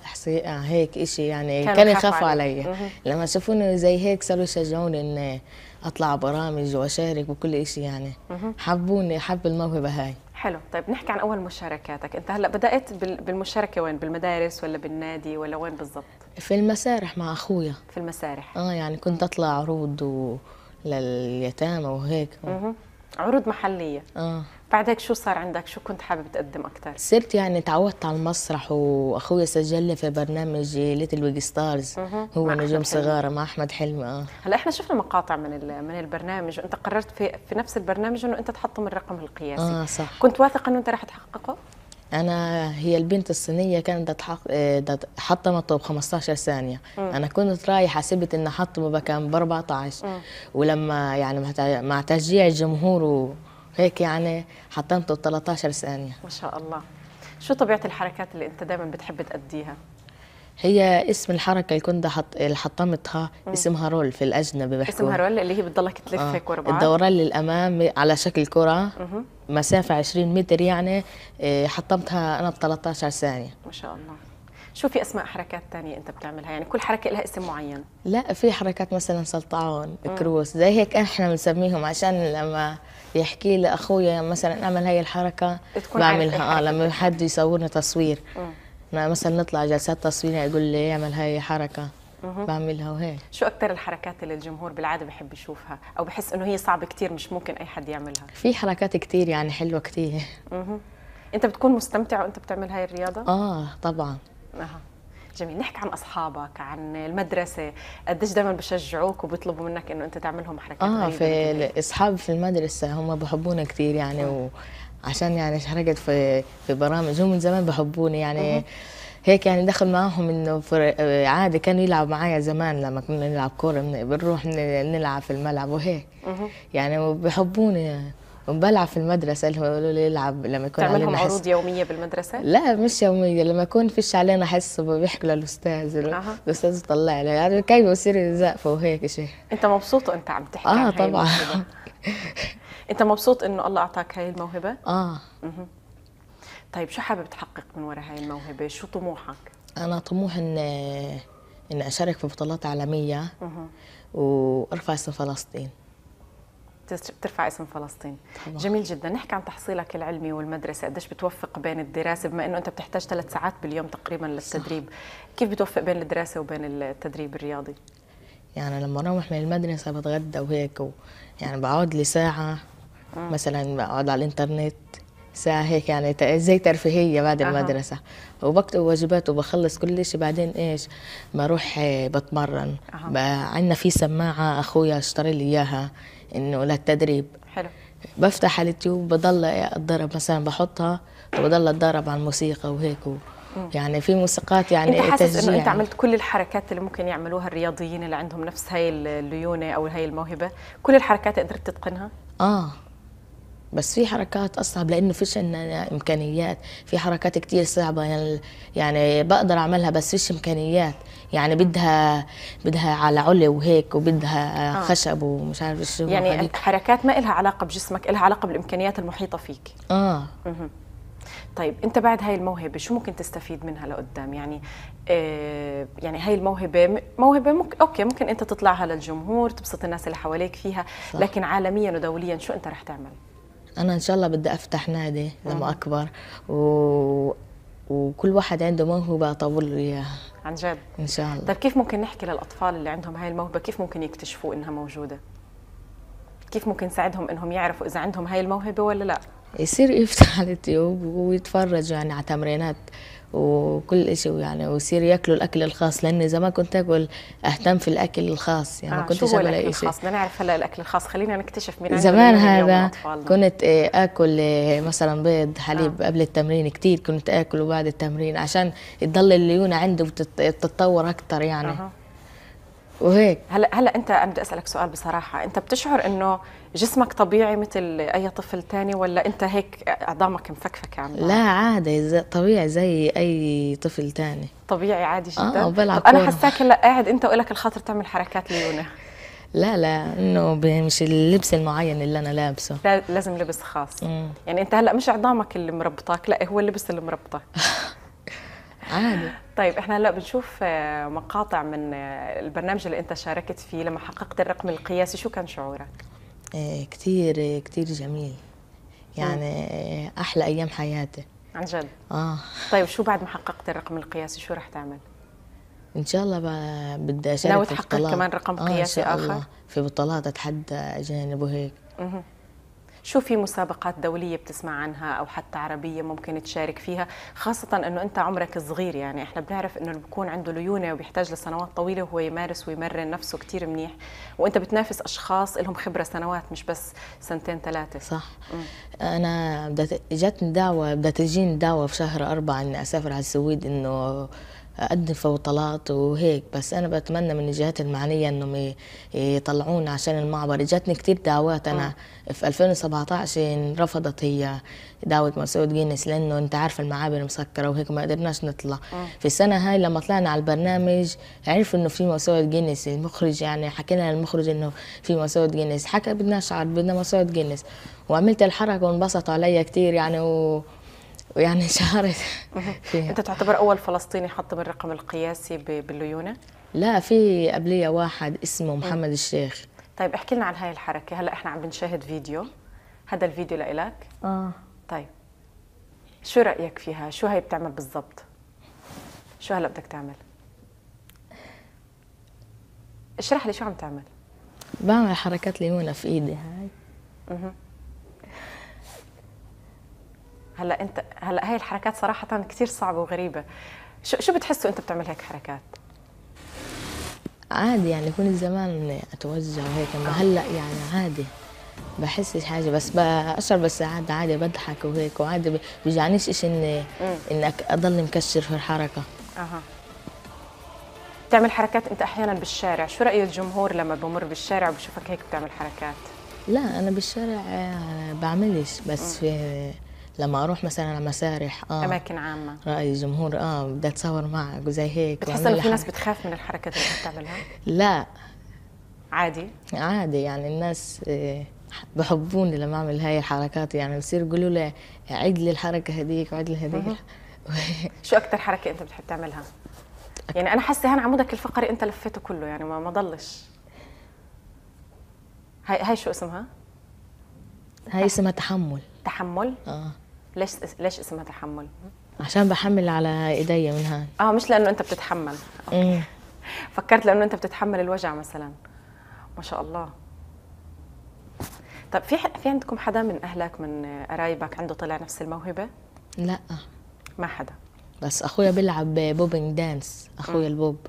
هيك إشي يعني كانوا يخافوا علي مم. لما شافوني زي هيك صاروا يشجعوني ان اطلع برامج واشارك وكل إشي يعني حبوني حب الموهبه هاي حلو طيب نحكي عن اول مشاركاتك انت هلا بدات بالمشاركه وين بالمدارس ولا بالنادي ولا وين بالضبط في المسارح مع اخويا في المسارح اه يعني كنت اطلع عروض و... لليتامى وهيك م -م. عروض محليه اه بعدك شو صار عندك شو كنت حابب تقدم اكثر صرت يعني تعودت على المسرح واخوي سجل لي في برنامج ليتل ويج ستارز هو نجوم صغار مع احمد حلمي اه هلا احنا شفنا مقاطع من من البرنامج وانت قررت في في نفس البرنامج انه انت تحطم الرقم القياسي اه صح كنت واثق انه انت راح تحققه انا هي البنت الصينيه كانت آه، حطمت ب 15 ثانيه مم. انا كنت رايحه سبت ان حطمه كان ب 14 مم. ولما يعني مع تشجيع الجمهور وهيك يعني حطمته ب 13 ثانيه ما شاء الله شو طبيعه الحركات اللي انت دائما بتحب تاديها هي اسم الحركه كنت حط... اللي حطمتها اسمها رول في الاجنبي بيحكوا اسمها رول اللي هي بتضلك تلف آه. هيك ورا بعض الدوران للامام على شكل كره مه. مسافه 20 متر يعني آه، حطمتها انا ب 13 ثانيه ما شاء الله شو في اسماء حركات تانية انت بتعملها يعني كل حركه لها اسم معين لا في حركات مثلا سلطعون كروس زي هيك احنا بنسميهم عشان لما يحكي لي اخويا مثلا اعمل هاي الحركه بعملها إيه اه لما حد يصورني تصوير مم. مثلا نطلع جلسات تصوير يعني يقول لي إيه، اعمل هاي حركه بعملها وهيك شو اكثر الحركات اللي الجمهور بالعاده بحب يشوفها او بحس انه هي صعبه كثير مش ممكن اي حد يعملها في حركات كثير يعني حلوه كثير انت بتكون مستمتع وانت بتعمل هاي الرياضه اه طبعا اها جميل نحكي عن اصحابك عن المدرسه قديش دائما بشجعوك وبيطلبوا منك انه انت تعمل لهم حركات اه في اصحاب في المدرسه هم بحبونا كثير يعني و... عشان يعني شاركت في في برامج هم من زمان بحبوني يعني هيك يعني دخل معاهم انه عادي كانوا يلعبوا معايا زمان لما كنا نلعب كوره بنروح نلعب في الملعب وهيك يعني بحبوني يعني في المدرسة اللي يقولوا لي العب لما يكون لهم عروض حس... يومية بالمدرسة؟ لا مش يومية لما يكون فيش علينا حس بيحكوا للأستاذ أه. الأستاذ يطلع لي يعني كيف بصير زقفة وهيك شيء أنت مبسوط وانت عم تحكي آه طبعا انت مبسوط انه الله اعطاك هاي الموهبه اه طيب شو حابب تحقق من وراء هاي الموهبه شو طموحك انا طموحي ان ان اشارك في بطولات عالميه وارفع اسم فلسطين بترفع اسم فلسطين طبعا. جميل جدا نحكي عن تحصيلك العلمي والمدرسه قديش بتوفق بين الدراسه بما انه انت بتحتاج ثلاث ساعات باليوم تقريبا للتدريب صح. كيف بتوفق بين الدراسه وبين التدريب الرياضي يعني لما اروح من المدرسه بتغدى وهيك و... يعني بقعد لي ساعه آه. مثلا بقعد على الانترنت ساعة هيك يعني زي ترفيهية بعد أه. المدرسة وبكتب واجبات وبخلص كل شيء بعدين ايش بروح آه، بتمرن أه. عندنا في سماعة أخويا اشتري لي إياها إنه للتدريب حلو بفتح اليوتيوب بضل اتدرب مثلا بحطها وبضل اتدرب على الموسيقى وهيك يعني في موسيقات يعني انت حاسس انه انت عملت كل الحركات اللي ممكن يعملوها الرياضيين اللي عندهم نفس هاي الليونه او هاي الموهبه كل الحركات قدرت تتقنها اه بس في حركات اصعب لانه فيش عندنا امكانيات في حركات كتير صعبه يعني, يعني بقدر اعملها بس فيش امكانيات يعني بدها بدها على علي وهيك وبدها آه. خشب ومش عارف شو يعني وحديك. حركات ما إلها علاقه بجسمك إلها علاقه بالامكانيات المحيطه فيك اه مه. طيب انت بعد هاي الموهبه شو ممكن تستفيد منها لقدام يعني آه يعني هاي الموهبه موهبه ممكن اوكي ممكن انت تطلعها للجمهور تبسط الناس اللي حواليك فيها صح. لكن عالميا ودوليا شو انت رح تعمل انا ان شاء الله بدي افتح نادي لما اكبر و... وكل واحد عنده موهبه اطول له اياها عن جد ان شاء الله طيب كيف ممكن نحكي للاطفال اللي عندهم هاي الموهبه كيف ممكن يكتشفوا انها موجوده كيف ممكن نساعدهم انهم يعرفوا اذا عندهم هاي الموهبه ولا لا يصير يفتح على اليوتيوب ويتفرج يعني على تمرينات وكل شيء يعني ويصير ياكلوا الاكل الخاص لاني زمان كنت اكل اهتم في الاكل الخاص يعني آه ما كنتش اكل اي شيء بدنا نعرف هلا الاكل الخاص خلينا نكتشف من زمان هذا آه، آه، آه. كنت اكل مثلا بيض حليب آه. قبل التمرين كثير كنت اكله بعد التمرين عشان تضل الليونه عندي وتتطور اكثر يعني آه. وهيك هلا هلا انت انا بدي اسالك سؤال بصراحه انت بتشعر انه جسمك طبيعي مثل اي طفل تاني ولا انت هيك عظامك مفكفكه عم لا عادي زي طبيعي زي اي طفل تاني طبيعي عادي آه، جدا اه بلعب انا حساك هلا قاعد انت والك الخاطر تعمل حركات ليونه لا لا انه مش اللبس المعين اللي انا لابسه لا لازم لبس خاص مم. يعني انت هلا مش عظامك اللي مربطاك لا هو اللبس اللي مربطك عادي طيب احنا هلا بنشوف آه، مقاطع من آه، البرنامج اللي انت شاركت فيه لما حققت الرقم القياسي شو كان شعورك؟ آه، كثير كثير جميل يعني احلى ايام حياتي عن جد اه طيب شو بعد ما حققت الرقم القياسي شو رح تعمل؟ ان شاء الله بدي اشارك ناوي تحقق كمان رقم قياسي آه إن شاء الله. اخر؟ في بطولات اتحدى اجانب وهيك شو في مسابقات دوليه بتسمع عنها او حتى عربيه ممكن تشارك فيها خاصه انه انت عمرك صغير يعني احنا بنعرف انه اللي بيكون عنده ليونه وبيحتاج لسنوات طويله وهو يمارس ويمرن نفسه كثير منيح وانت بتنافس اشخاص لهم خبره سنوات مش بس سنتين ثلاثه صح م. انا بدأت اجتني دعوه بدها تجيني دعوه في شهر أربعة اني اسافر على السويد انه اقدم فوطلات وهيك بس انا بتمنى من الجهات المعنيه انهم يطلعونا عشان المعبر اجتني كثير دعوات انا آه. في 2017 رفضت هي دعوه مسعود جينيس لانه انت عارف المعابر مسكره وهيك ما قدرناش نطلع آه. في السنه هاي لما طلعنا على البرنامج عرفوا انه في مسعود جينيس المخرج يعني حكينا للمخرج انه في مسعود جينيس حكى بدنا شعر بدنا مسعود جينيس وعملت الحركه وانبسطوا علي كثير يعني و... ويعني شهرت فيها انت تعتبر اول فلسطيني حط بالرقم القياسي بالليونه؟ لا في قبليه واحد اسمه محمد الشيخ طيب احكي لنا عن هاي الحركه هلا احنا عم بنشاهد فيديو هذا الفيديو لإلك؟ اه طيب شو رايك فيها؟ شو هي بتعمل بالضبط؟ شو هلا بدك تعمل؟ اشرح لي شو عم تعمل؟ بعمل حركات ليونة في ايدي هاي اها هلا انت هلا هاي الحركات صراحه كثير صعبه وغريبه شو شو بتحسوا انت بتعمل هيك حركات عادي يعني كنت زمان اتوجع اتوزع وهيك اما آه. هلا يعني عادي بحس حاجه بس بشعر بالسعاده عادي بضحك وهيك وعادي بيجعنيش شيء اني انك اضل مكسر في الحركه اها بتعمل حركات انت احيانا بالشارع شو راي الجمهور لما بمر بالشارع وبشوفك هيك بتعمل حركات لا انا بالشارع آه، بعملش بس في لما اروح مثلا على مسارح اه اماكن عامه راي جمهور اه بدي اتصور معك وزي هيك بتحس انه في ناس بتخاف من الحركات اللي بتعملها؟ لا عادي عادي يعني الناس آه، بحبوني لما اعمل هاي الحركات يعني بصير يقولوا لي عد لي الحركه هذيك وعد لي هذيك شو اكثر حركه انت بتحب تعملها؟ يعني انا حاسه هان عمودك الفقري انت لفيته كله يعني ما ما ضلش هاي هاي شو اسمها؟ هاي اسمها تحمل تحمل؟ اه ليش ليش اسمها تحمل؟ عشان بحمل على ايديا من هاي اه مش لانه انت بتتحمل أوكي. فكرت لانه انت بتتحمل الوجع مثلا ما شاء الله طب في في عندكم حدا من اهلك من قرايبك عنده طلع نفس الموهبه؟ لا ما حدا بس اخويا بيلعب بوبينج دانس اخويا البوب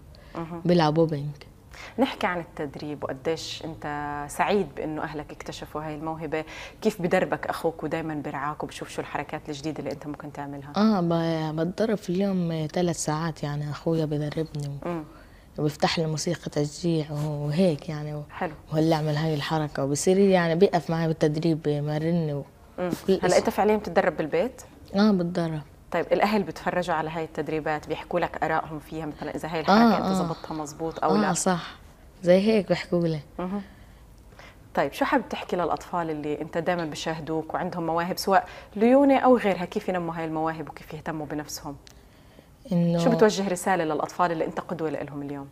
بيلعب بوبينج نحكي عن التدريب وقديش انت سعيد بانه اهلك اكتشفوا هاي الموهبه كيف بدربك اخوك ودائما برعاك وبشوف شو الحركات الجديده اللي انت ممكن تعملها اه بتدرب في اليوم ثلاث ساعات يعني اخويا بدربني و... وبيفتح لي موسيقى تشجيع وهيك يعني و... حلو وهلا اعمل هاي الحركه وبصير يعني بيقف معي بالتدريب بمرني و... هلا انت فعليا بتتدرب بالبيت؟ اه بتدرب طيب الاهل بتفرجوا على هاي التدريبات بيحكوا لك ارائهم فيها مثلا اذا هاي الحركه آه انت آه. ظبطتها مزبوط او آه لا اه صح زي هيك بحكوا لي طيب شو حابب تحكي للاطفال اللي انت دائما بشاهدوك وعندهم مواهب سواء ليونه او غيرها كيف ينموا هاي المواهب وكيف يهتموا بنفسهم انه شو بتوجه رساله للاطفال اللي انت قدوه لهم اليوم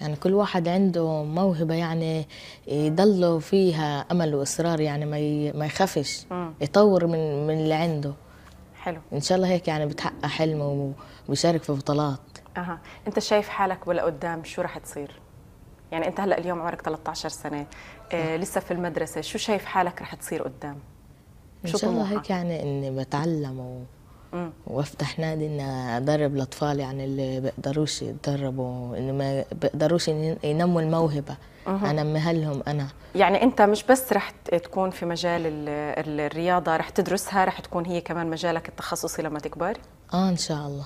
يعني كل واحد عنده موهبه يعني يضله فيها امل واصرار يعني ما ما يخافش يطور من من اللي عنده حلو ان شاء الله هيك يعني بتحقق حلمه وبيشارك في بطولات اها انت شايف حالك ولا قدام شو راح تصير يعني انت هلا اليوم عمرك 13 سنه آه نعم. لسه في المدرسه شو شايف حالك راح تصير قدام ان شاء الله هيك يعني اني بتعلم و... وافتح نادي ان ادرب الاطفال يعني اللي بيقدروش يتدربوا ان ما بيقدروش ينموا الموهبه انميها لهم انا يعني انت مش بس رح تكون في مجال الرياضه رح تدرسها رح تكون هي كمان مجالك التخصصي لما تكبر اه ان شاء الله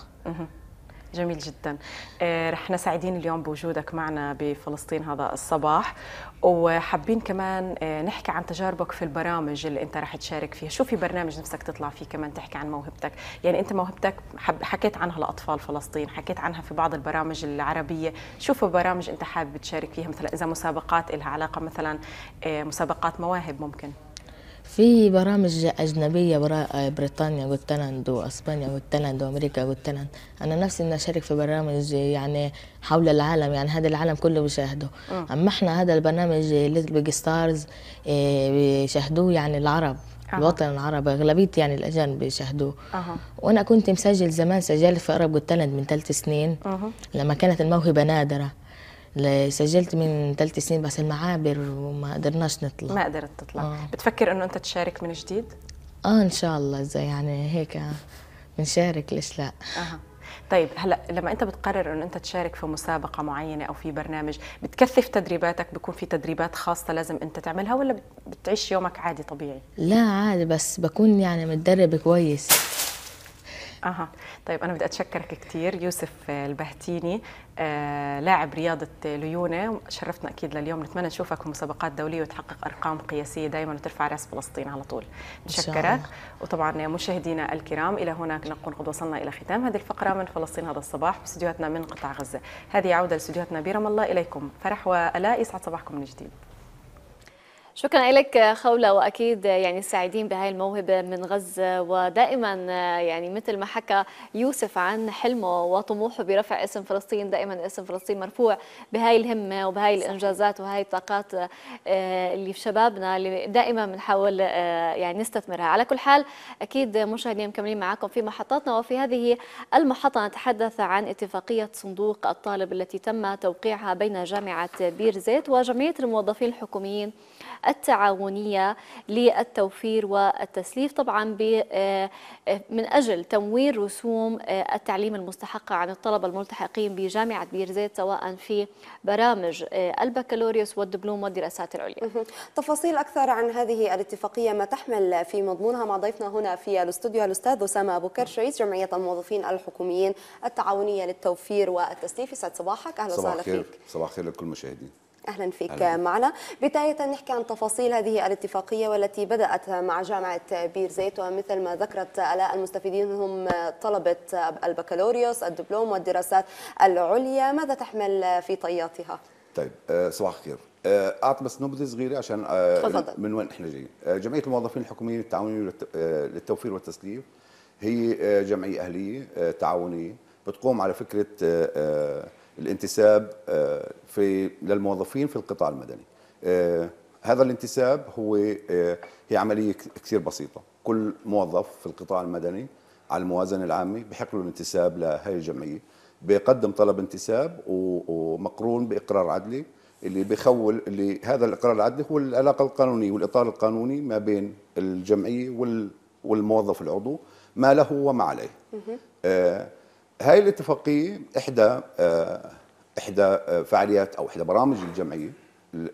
جميل جدا آه، رحنا سعيدين اليوم بوجودك معنا بفلسطين هذا الصباح وحابين كمان آه، نحكي عن تجاربك في البرامج اللي انت رح تشارك فيها شو في برنامج نفسك تطلع فيه كمان تحكي عن موهبتك يعني انت موهبتك حكيت عنها لاطفال فلسطين حكيت عنها في بعض البرامج العربيه شو في برامج انت حابب تشارك فيها مثلا اذا مسابقات لها علاقه مثلا آه، مسابقات مواهب ممكن في برامج أجنبية برا بريطانيا قلتلند وأسبانيا قلتلند وأمريكا قلتلند أنا نفسي إني أشارك في برامج يعني حول العالم يعني هذا العالم كله بيشاهده آه. أما إحنا هذا البرنامج ليتل بيج ستارز بيشاهدوه يعني العرب أه. الوطن العربي أغلبية يعني الأجانب بيشاهدوه أه. وأنا كنت مسجل زمان سجلت في أرب قلتلند من ثلاث سنين أه. لما كانت الموهبة نادرة سجلت من ثلاث سنين بس المعابر وما قدرناش نطلع ما قدرت تطلع آه. بتفكر انه انت تشارك من جديد اه ان شاء الله اذا يعني هيك بنشارك ليش لا آه. طيب هلا لما انت بتقرر انه انت تشارك في مسابقه معينه او في برنامج بتكثف تدريباتك بكون في تدريبات خاصه لازم انت تعملها ولا بتعيش يومك عادي طبيعي لا عادي بس بكون يعني متدرب كويس اها طيب انا بدي اتشكرك كثير يوسف البهتيني آه، لاعب رياضه ليونه شرفتنا اكيد لليوم نتمنى نشوفك في مسابقات دوليه وتحقق ارقام قياسيه دائما وترفع راس فلسطين على طول نشكرك وطبعا مشاهدينا الكرام الى هنا نكون قد وصلنا الى ختام هذه الفقره من فلسطين هذا الصباح باستديوهاتنا من قطاع غزه هذه عوده لاستديوهاتنا برام الله اليكم فرح والاء يسعد صباحكم من جديد شكرا لك خولة وأكيد يعني سعيدين بهاي الموهبة من غزة ودائما يعني مثل ما حكى يوسف عن حلمه وطموحه برفع اسم فلسطين دائما اسم فلسطين مرفوع بهاي الهمة وبهاي الإنجازات وهاي الطاقات آه، اللي في شبابنا اللي دائما بنحاول آه، يعني نستثمرها على كل حال أكيد مشاهدين مكملين معكم في محطاتنا وفي هذه المحطة نتحدث عن اتفاقية صندوق الطالب التي تم توقيعها بين جامعة بير زيت وجمعية الموظفين الحكوميين التعاونية للتوفير والتسليف طبعا آه، آه، من أجل تمويل رسوم آه، التعليم المستحقة عن الطلبة الملتحقين بجامعة بير زيت سواء في برامج البكالوريوس والدبلوم والدراسات العليا تفاصيل أكثر عن هذه الاتفاقية ما تحمل في مضمونها مع ضيفنا هنا في الاستوديو الأستاذ أسامة أبو كرش رئيس جمعية الموظفين الحكوميين التعاونية للتوفير والتسليف يسعد صباحك أهلا وسهلا فيك صباح خير لكل المشاهدين أهلا فيك أهلا. معنا بداية نحكي عن تفاصيل هذه الاتفاقية والتي بدأت مع جامعة بير زيت ومثل ما ذكرت ألاء المستفيدين هم طلبة البكالوريوس الدبلوم والدراسات العليا ماذا تحمل في طياتها؟ طيب آه، صباح الخير اعطي آه، بس نبذه صغيره عشان آه، من وين احنا جايين جمعيه الموظفين الحكوميين التعاونيه للتوفير والتسليف هي جمعيه اهليه تعاونيه بتقوم على فكره الانتساب آه، في للموظفين في القطاع المدني آه، هذا الانتساب هو آه، هي عمليه كثير بسيطه كل موظف في القطاع المدني على الموازنة العامة بحق له الانتساب لهي الجمعيه بيقدم طلب انتساب ومقرون باقرار عدلي اللي بيخول اللي هذا الاقرار العدلي هو العلاقه القانونيه والاطار القانوني ما بين الجمعيه والموظف العضو ما له وما عليه هاي الاتفاقيه احدى آه، احدى آه، فعاليات او احدى برامج الجمعيه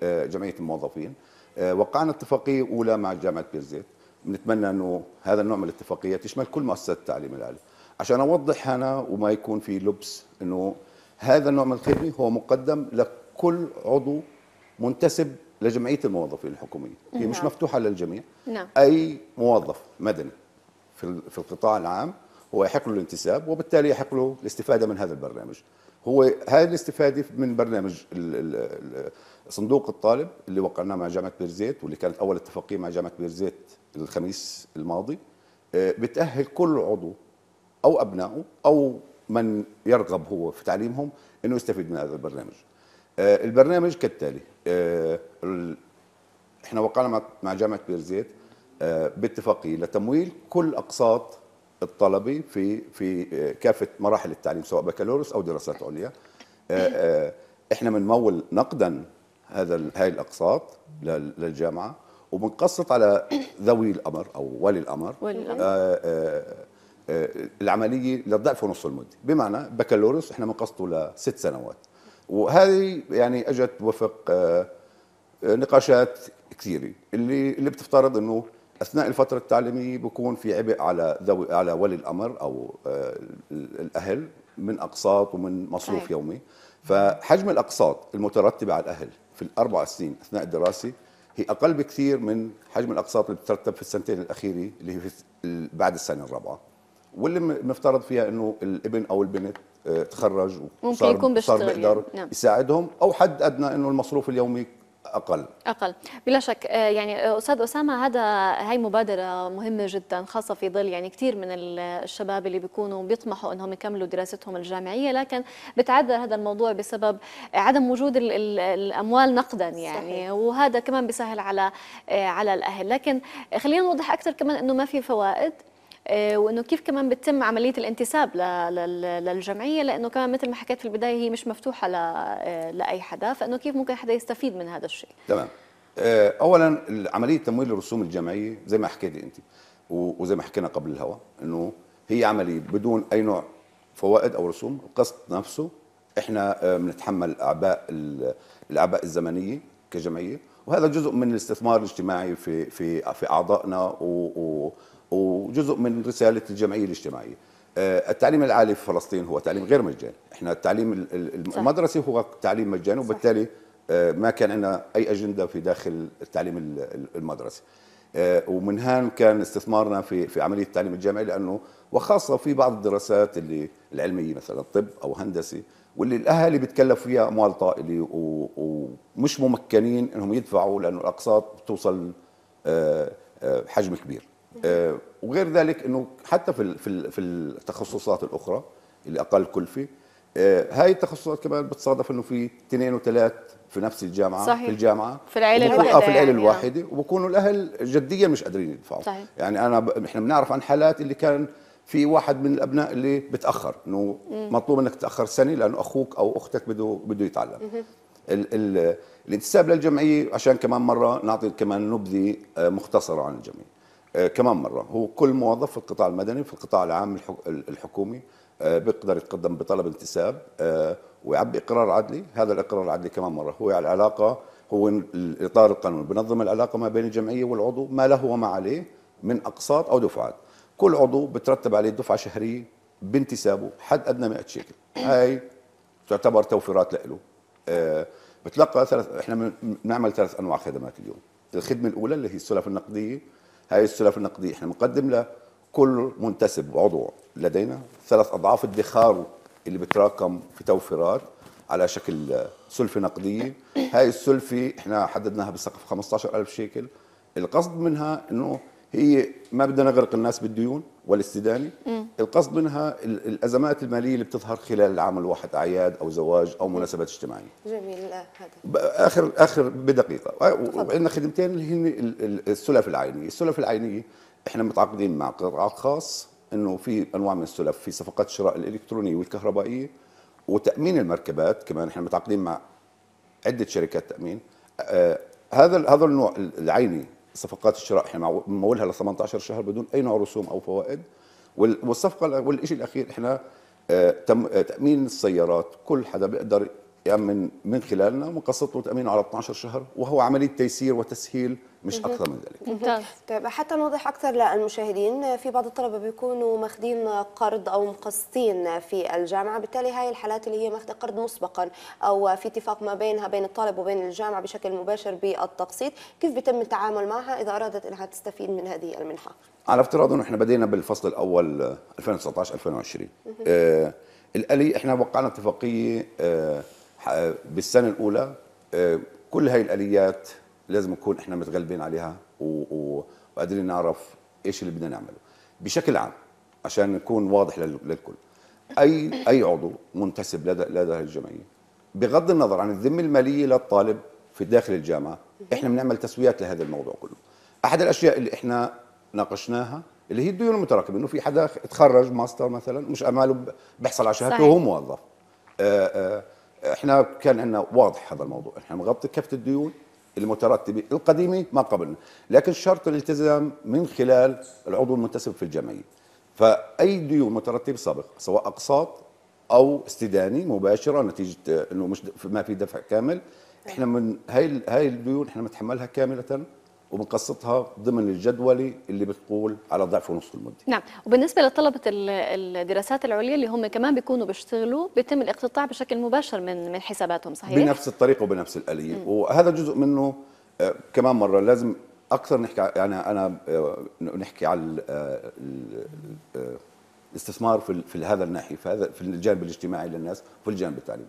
آه، جمعيه الموظفين وقعنا اتفاقيه اولى مع جامعه بيرزيت بنتمنى انه هذا النوع من الاتفاقيه تشمل كل مؤسسات التعليم العالي عشان اوضح هنا وما يكون في لبس انه هذا النوع من الخدمه هو مقدم لكل عضو منتسب لجمعيه الموظفين الحكوميه هي مش نعم. مفتوحه للجميع نعم. اي موظف مدني في القطاع العام هو يحق له الانتساب وبالتالي يحق له الاستفاده من هذا البرنامج هو هذه الاستفاده من برنامج صندوق الطالب اللي وقعناه مع جامعه بيرزيت واللي كانت اول اتفاقيه مع جامعه بيرزيت الخميس الماضي آه، بتاهل كل عضو او ابنائه او من يرغب هو في تعليمهم انه يستفيد من هذا البرنامج. آه، البرنامج كالتالي آه، احنا وقعنا مع جامعه بيرزيت باتفاقيه لتمويل كل اقساط الطلبي في في كافه مراحل التعليم سواء بكالوريوس او دراسات عليا آه، آه، احنا بنمول نقدا هذا هاي الاقساط للجامعه وبنقسط على ذوي الامر او ولي الامر آه، العمليه للضعف ونص المده بمعنى بكالوريوس احنا بنقسطه لست سنوات وهذه يعني اجت وفق نقاشات كثيره اللي اللي بتفترض انه اثناء الفتره التعليميه بكون في عبء على ذوي على ولي الامر او آه، الاهل من اقساط ومن مصروف أيه. يومي فحجم الاقساط المترتبه على الاهل في الاربع سنين اثناء الدراسه هي اقل بكثير من حجم الاقساط اللي بترتب في السنتين الاخيره اللي هي بعد السنه الرابعه واللي مفترض فيها انه الابن او البنت آه، تخرج وصار ممكن يكون صار بيقدر يعني. نعم. يساعدهم او حد ادنى انه المصروف اليومي اقل اقل بلا شك آه، يعني آه، استاذ اسامه هذا هي مبادره مهمه جدا خاصه في ظل يعني كثير من الشباب اللي بيكونوا بيطمحوا انهم يكملوا دراستهم الجامعيه لكن بتعذر هذا الموضوع بسبب عدم وجود الاموال نقدا يعني صحيح. وهذا كمان بيسهل على آه، على الاهل لكن خلينا نوضح اكثر كمان انه ما في فوائد آه، وانه كيف كمان بتتم عمليه الانتساب للجمعيه لانه كمان مثل ما حكيت في البدايه هي مش مفتوحه آه، لاي حدا فانه كيف ممكن حدا يستفيد من هذا الشيء تمام آه، اولا عمليه تمويل الرسوم الجمعيه زي ما حكيتي انت وزي ما حكينا قبل الهواء انه هي عمليه بدون اي نوع فوائد او رسوم القسط نفسه احنا بنتحمل اعباء الاعباء الزمنيه كجمعيه وهذا جزء من الاستثمار الاجتماعي في في في اعضائنا و, و وجزء من رساله الجمعيه الاجتماعيه آه، التعليم العالي في فلسطين هو تعليم غير مجاني احنا التعليم المدرسي هو تعليم مجاني وبالتالي آه، ما كان عندنا اي اجنده في داخل التعليم المدرسي آه، ومن هان كان استثمارنا في في عمليه التعليم الجامعي لانه وخاصه في بعض الدراسات اللي العلميه مثلا طب او هندسه واللي الاهالي بيتكلفوا فيها اموال طائله ومش ممكنين انهم يدفعوا لانه الاقساط بتوصل حجم كبير آه، وغير ذلك انه حتى في في في التخصصات الاخرى اللي اقل كلفه آه، هاي التخصصات كمان بتصادف انه في اثنين وثلاث في نفس الجامعه صحيح. في الجامعه في العيله آه، الواحده في العيله يعني الواحده يعني. وبكونوا الاهل جديا مش قادرين يدفعوا صحيح. يعني انا احنا بنعرف عن حالات اللي كان في واحد من الابناء اللي بتاخر انه مطلوب انك تتاخر سنه لانه اخوك او اختك بده بده يتعلم ال... ال... الانتساب للجمعيه عشان كمان مره نعطي كمان نبذه مختصره عن الجمعيه آه، كمان مرة هو كل موظف في القطاع المدني في القطاع العام الحكومي آه، بيقدر يتقدم بطلب انتساب آه، ويعبي اقرار عدلي هذا الاقرار العدلي كمان مره هو على يعني العلاقه هو الاطار القانوني بنظم العلاقه ما بين الجمعيه والعضو ما له وما عليه من اقساط او دفعات كل عضو بترتب عليه دفعه شهريه بانتسابه حد ادنى 100 شيكل هاي تعتبر توفيرات له بتلقى ثلاث احنا بنعمل ثلاث انواع خدمات اليوم الخدمه الاولى اللي هي السلف النقديه هاي السلف النقديه احنا بنقدم له كل منتسب عضو لدينا ثلاث اضعاف ادخاره اللي بتراكم في توفيرات على شكل سلفه نقديه هاي السلفه احنا حددناها بسقف 15000 شيكل القصد منها انه هي ما بدنا نغرق الناس بالديون والاستدانه القصد منها الازمات الماليه اللي بتظهر خلال العام الواحد اعياد او زواج او مناسبات اجتماعيه جميل آه، هذا اخر اخر بدقيقه آه، وعندنا خدمتين اللي هن السلف العينيه السلف العينيه احنا متعاقدين مع قطاع خاص انه في انواع من السلف في صفقات الشراء الالكترونيه والكهربائيه وتامين المركبات كمان احنا متعاقدين مع عده شركات تامين آه هذا هذا النوع العيني صفقات الشراء احنا مولها ل 18 شهر بدون اي نوع رسوم او فوائد والصفقه والشيء الاخير احنا آه، تم آه، تامين السيارات كل حدا بيقدر يامن من خلالنا ونقسط له تامينه على 12 شهر وهو عمليه تيسير وتسهيل مش اكثر من ذلك ممتاز طيب حتى نوضح اكثر للمشاهدين في بعض الطلبه بيكونوا ماخذين قرض او مقسطين في الجامعه بالتالي هاي الحالات اللي هي ماخذه قرض مسبقا او في اتفاق ما بينها بين الطالب وبين الجامعه بشكل مباشر بالتقسيط كيف بيتم التعامل معها اذا ارادت انها تستفيد من هذه المنحه على افتراض انه احنا بدينا بالفصل الاول 2019 2020 آه, آه، الالي احنا وقعنا اتفاقيه آه بالسنه الاولى آه كل هاي الاليات لازم نكون احنا متغلبين عليها وقادرين نعرف ايش اللي بدنا نعمله بشكل عام عشان نكون واضح للكل اي اي عضو منتسب لدى لدى الجمعيه بغض النظر عن الذمه الماليه للطالب في داخل الجامعه احنا بنعمل تسويات لهذا الموضوع كله احد الاشياء اللي احنا ناقشناها اللي هي الديون المتراكمه انه في حدا تخرج ماستر مثلا مش اماله بيحصل على شهادته وهو موظف آه، آه، احنا كان عندنا واضح هذا الموضوع احنا بنغطي كافه الديون المترتبة القديمة ما قبلنا لكن شرط الالتزام من خلال العضو المنتسب في الجمعية فأي ديون مترتبة سابقة سواء أقساط أو استدانة مباشرة نتيجة أنه مش ما في دفع كامل احنا من هاي هاي الديون احنا متحملها كامله وبنقسطها ضمن الجدول اللي بتقول على ضعف ونص المده. نعم، وبالنسبه لطلبه الدراسات العليا اللي هم كمان بيكونوا بيشتغلوا بيتم الاقتطاع بشكل مباشر من من حساباتهم صحيح؟ بنفس الطريقه وبنفس الاليه، مم. وهذا جزء منه آه، كمان مره لازم اكثر نحكي يعني انا آه، نحكي على آه، الاستثمار في هذا الناحيه في هذا في الجانب الاجتماعي للناس وفي الجانب التعليمي.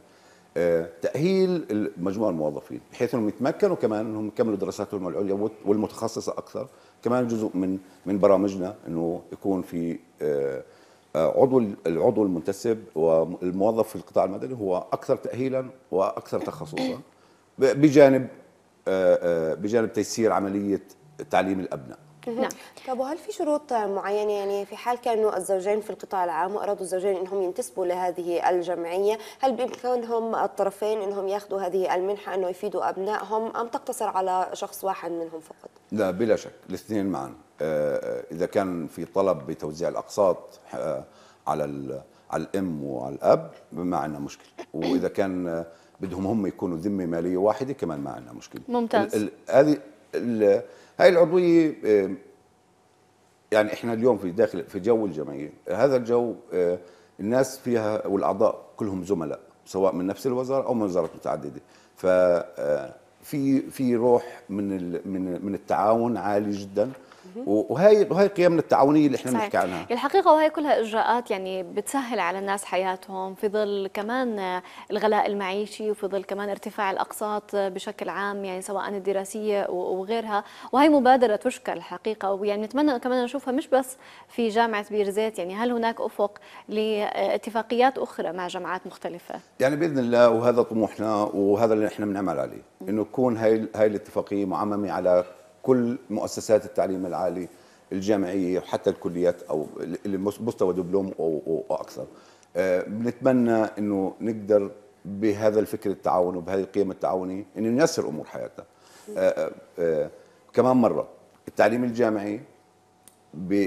آه، تاهيل مجموعه الموظفين بحيث انهم يتمكنوا كمان انهم يكملوا دراساتهم العليا والمتخصصه اكثر كمان جزء من من برامجنا انه يكون في آه، آه، عضو العضو المنتسب والموظف في القطاع المدني هو اكثر تاهيلا واكثر تخصصا بجانب بجانب تيسير عمليه تعليم الابناء نعم طب وهل في شروط معينه يعني في حال كانوا الزوجين في القطاع العام وارادوا الزوجين انهم ينتسبوا لهذه الجمعيه، هل بامكانهم الطرفين انهم ياخذوا هذه المنحه انه يفيدوا ابنائهم ام تقتصر على شخص واحد منهم فقط؟ لا بلا شك الاثنين معا آه، آه، اذا كان في طلب بتوزيع الاقساط آه، على على الام وعلى الاب ما عندنا مشكله واذا كان بدهم هم يكونوا ذمه ماليه واحده كمان ما عندنا مشكله ممتاز هذه هاي العضويه يعني احنا اليوم في داخل في جو الجمعيه هذا الجو الناس فيها والاعضاء كلهم زملاء سواء من نفس الوزاره او من وزارات متعدده ففي آه، في روح من من من التعاون عالي جدا وهي وهي قيمنا التعاونيه اللي احنا بنحكي عنها الحقيقه وهي كلها اجراءات يعني بتسهل على الناس حياتهم في ظل كمان الغلاء المعيشي وفي ظل كمان ارتفاع الاقساط بشكل عام يعني سواء الدراسيه وغيرها وهي مبادره تشكر الحقيقه ويعني نتمنى كمان نشوفها مش بس في جامعه بيرزيت يعني هل هناك افق لاتفاقيات اخرى مع جامعات مختلفه يعني باذن الله وهذا طموحنا وهذا اللي احنا بنعمل عليه انه تكون هاي هاي الاتفاقيه معممه على كل مؤسسات التعليم العالي الجامعيه وحتى الكليات او مستوى دبلوم او اكثر آه، بنتمنى انه نقدر بهذا الفكر التعاوني وبهذه القيم التعاونيه انه نيسر امور حياتنا آآ آه، آآ آه، كمان مره التعليم الجامعي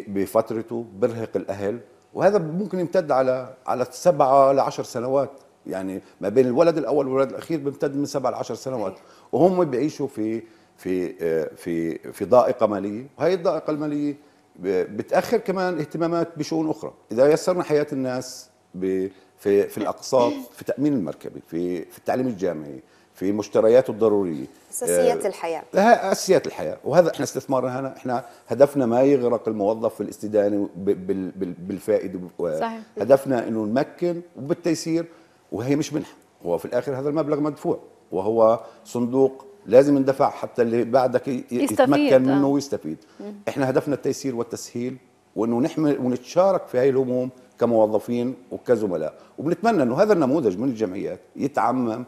بفترته برهق الاهل وهذا ممكن يمتد على على سبعة لعشر سنوات يعني ما بين الولد الاول والولد الاخير بيمتد من سبعة لعشر سنوات وهم بيعيشوا في في آه، في في ضائقه ماليه وهي الضائقه الماليه بتاخر كمان اهتمامات بشؤون اخرى اذا يسرنا حياه الناس في في الاقساط في تامين المركبه في في التعليم الجامعي في مشترياته الضروريه اساسيات آه، الحياه اساسيات الحياه وهذا احنا استثمارنا هنا احنا هدفنا ما يغرق الموظف في الاستدانه بالفائده صحيح. هدفنا انه نمكن وبالتيسير وهي مش منحه هو في الاخر هذا المبلغ مدفوع وهو صندوق لازم ندفع حتى اللي بعدك يتمكن منه آه. ويستفيد احنا هدفنا التيسير والتسهيل وانه نحمل ونتشارك في هاي الهموم كموظفين وكزملاء وبنتمنى انه هذا النموذج من الجمعيات يتعمم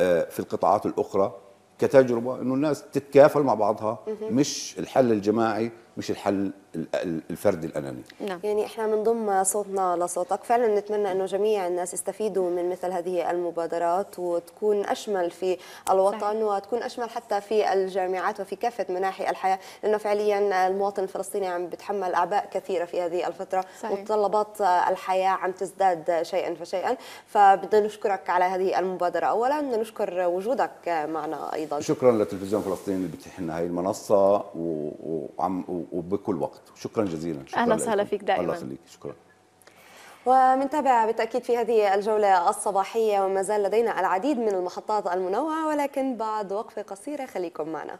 آه، في القطاعات الاخرى كتجربه انه الناس تتكافل مع بعضها مش الحل الجماعي مش الحل الفردي الاناني نعم. يعني احنا بنضم صوتنا لصوتك فعلا نتمنى انه جميع الناس يستفيدوا من مثل هذه المبادرات وتكون اشمل في الوطن صحيح. وتكون اشمل حتى في الجامعات وفي كافه مناحي الحياه لانه فعليا المواطن الفلسطيني عم بيتحمل اعباء كثيره في هذه الفتره صحيح. ومتطلبات الحياه عم تزداد شيئا فشيئا فبدنا نشكرك على هذه المبادره اولا بدنا نشكر وجودك معنا ايضا شكرا لتلفزيون فلسطين اللي بتحنا هاي المنصه وعم وبكل وقت شكرا جزيلا شكرا اهلا وسهلا فيك دائما الله يخليك شكرا ومنتابع بالتأكيد في هذه الجولة الصباحية وما زال لدينا العديد من المحطات المنوعة ولكن بعد وقفة قصيرة خليكم معنا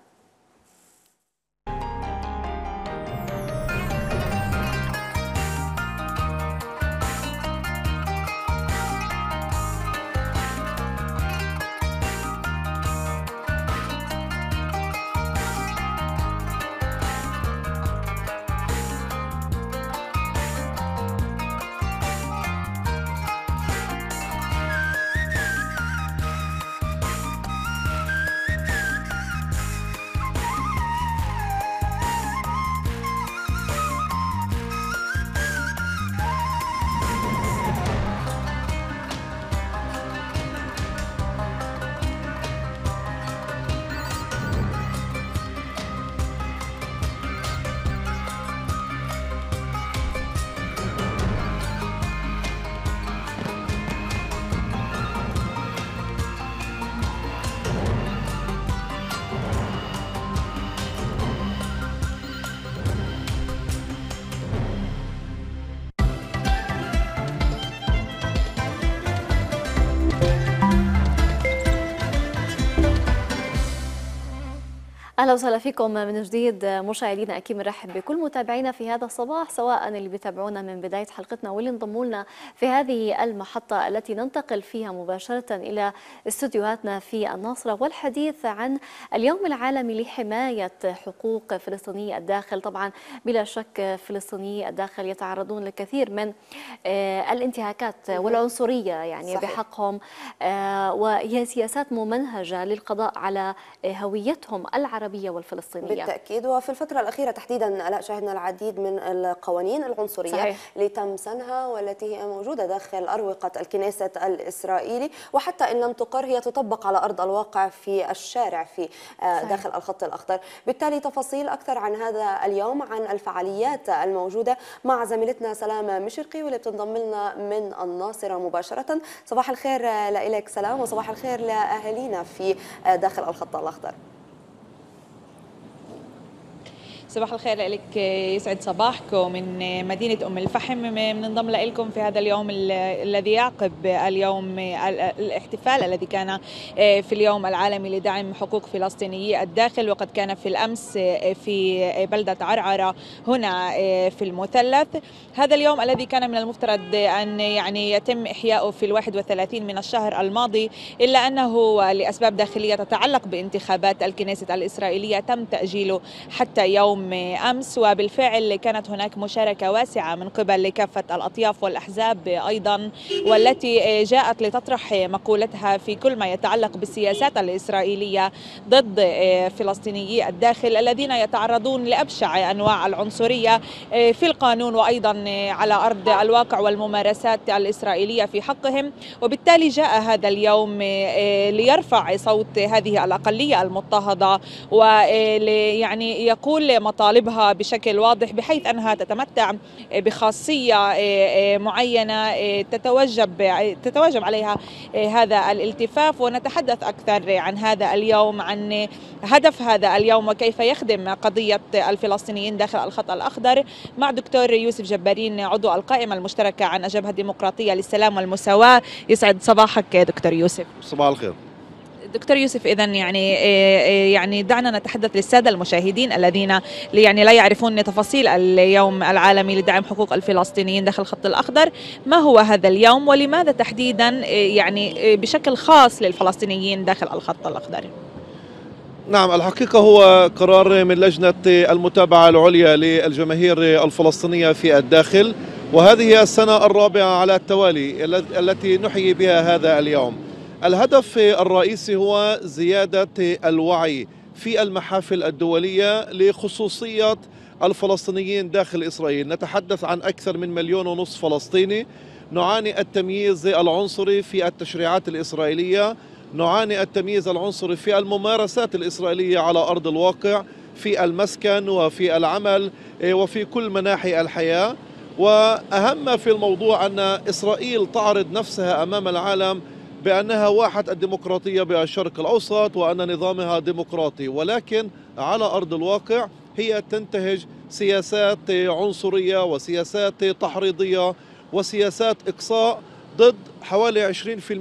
اهلا وسهلا فيكم من جديد مشاهدينا اكيد بنرحب بكل متابعينا في هذا الصباح سواء اللي بيتابعونا من بدايه حلقتنا واللي انضموا لنا في هذه المحطه التي ننتقل فيها مباشره الى استديوهاتنا في الناصره والحديث عن اليوم العالمي لحمايه حقوق فلسطيني الداخل طبعا بلا شك فلسطيني الداخل يتعرضون لكثير من آه، الانتهاكات والعنصريه يعني صحيح. بحقهم آه، وهي سياسات ممنهجه للقضاء على هويتهم العربيه العربية والفلسطينية بالتأكيد وفي الفترة الأخيرة تحديدا شاهدنا العديد من القوانين العنصرية صحيح. لتم سنها والتي هي موجودة داخل أروقة الكنيسة الإسرائيلي وحتى إن لم تقر هي تطبق على أرض الواقع في الشارع في آه، صحيح. داخل الخط الأخضر بالتالي تفاصيل أكثر عن هذا اليوم عن الفعاليات الموجودة مع زميلتنا سلامة مشرقي واللي بتنضم لنا من الناصرة مباشرة صباح الخير لإلك سلام وصباح الخير لأهالينا في آه، داخل الخط الأخضر صباح الخير لك يسعد صباحكم من مدينة أم الفحم بننضم لكم في هذا اليوم الذي يعقب اليوم الاحتفال الذي كان في اليوم العالمي لدعم حقوق فلسطيني الداخل وقد كان في الأمس في بلدة عرعرة هنا في المثلث هذا اليوم الذي كان من المفترض أن يعني يتم إحياؤه في الواحد وثلاثين من الشهر الماضي إلا أنه لأسباب داخلية تتعلق بانتخابات الكنيسة الإسرائيلية تم تأجيله حتى يوم يوم امس وبالفعل كانت هناك مشاركه واسعه من قبل كافه الاطياف والاحزاب ايضا والتي جاءت لتطرح مقولتها في كل ما يتعلق بالسياسات الاسرائيليه ضد فلسطينيي الداخل الذين يتعرضون لابشع انواع العنصريه في القانون وايضا على ارض الواقع والممارسات الاسرائيليه في حقهم وبالتالي جاء هذا اليوم ليرفع صوت هذه الاقليه المضطهده ويعني يقول مطالبها بشكل واضح بحيث أنها تتمتع بخاصية آه، آه، معينة آه، تتوجب تتوجب عليها هذا الالتفاف ونتحدث أكثر عن هذا اليوم عن هدف هذا اليوم وكيف يخدم قضية الفلسطينيين داخل الخط الأخضر مع دكتور يوسف جبارين عضو القائمة المشتركة عن الجبهة الديمقراطية للسلام والمساواة يسعد صباحك دكتور يوسف صباح الخير دكتور يوسف اذا يعني إيه، إيه، يعني دعنا نتحدث للساده المشاهدين الذين يعني لا يعرفون تفاصيل اليوم العالمي لدعم حقوق الفلسطينيين داخل الخط الاخضر، ما هو هذا اليوم ولماذا تحديدا إيه، يعني بشكل خاص للفلسطينيين داخل الخط الاخضر؟ نعم الحقيقة هو قرار من لجنة المتابعة العليا للجماهير الفلسطينية في الداخل وهذه السنة الرابعة على التوالي التي نحيي بها هذا اليوم الهدف الرئيسي هو زيادة الوعي في المحافل الدولية لخصوصية الفلسطينيين داخل إسرائيل نتحدث عن أكثر من مليون ونصف فلسطيني نعاني التمييز العنصري في التشريعات الإسرائيلية نعاني التمييز العنصري في الممارسات الإسرائيلية على أرض الواقع في المسكن وفي العمل إيه، وفي كل مناحي الحياة وأهم في الموضوع أن إسرائيل تعرض نفسها أمام العالم بأنها واحد الديمقراطية بالشرق الأوسط وأن نظامها ديمقراطي ولكن على أرض الواقع هي تنتهج سياسات عنصرية وسياسات تحريضية وسياسات إقصاء ضد حوالي 20%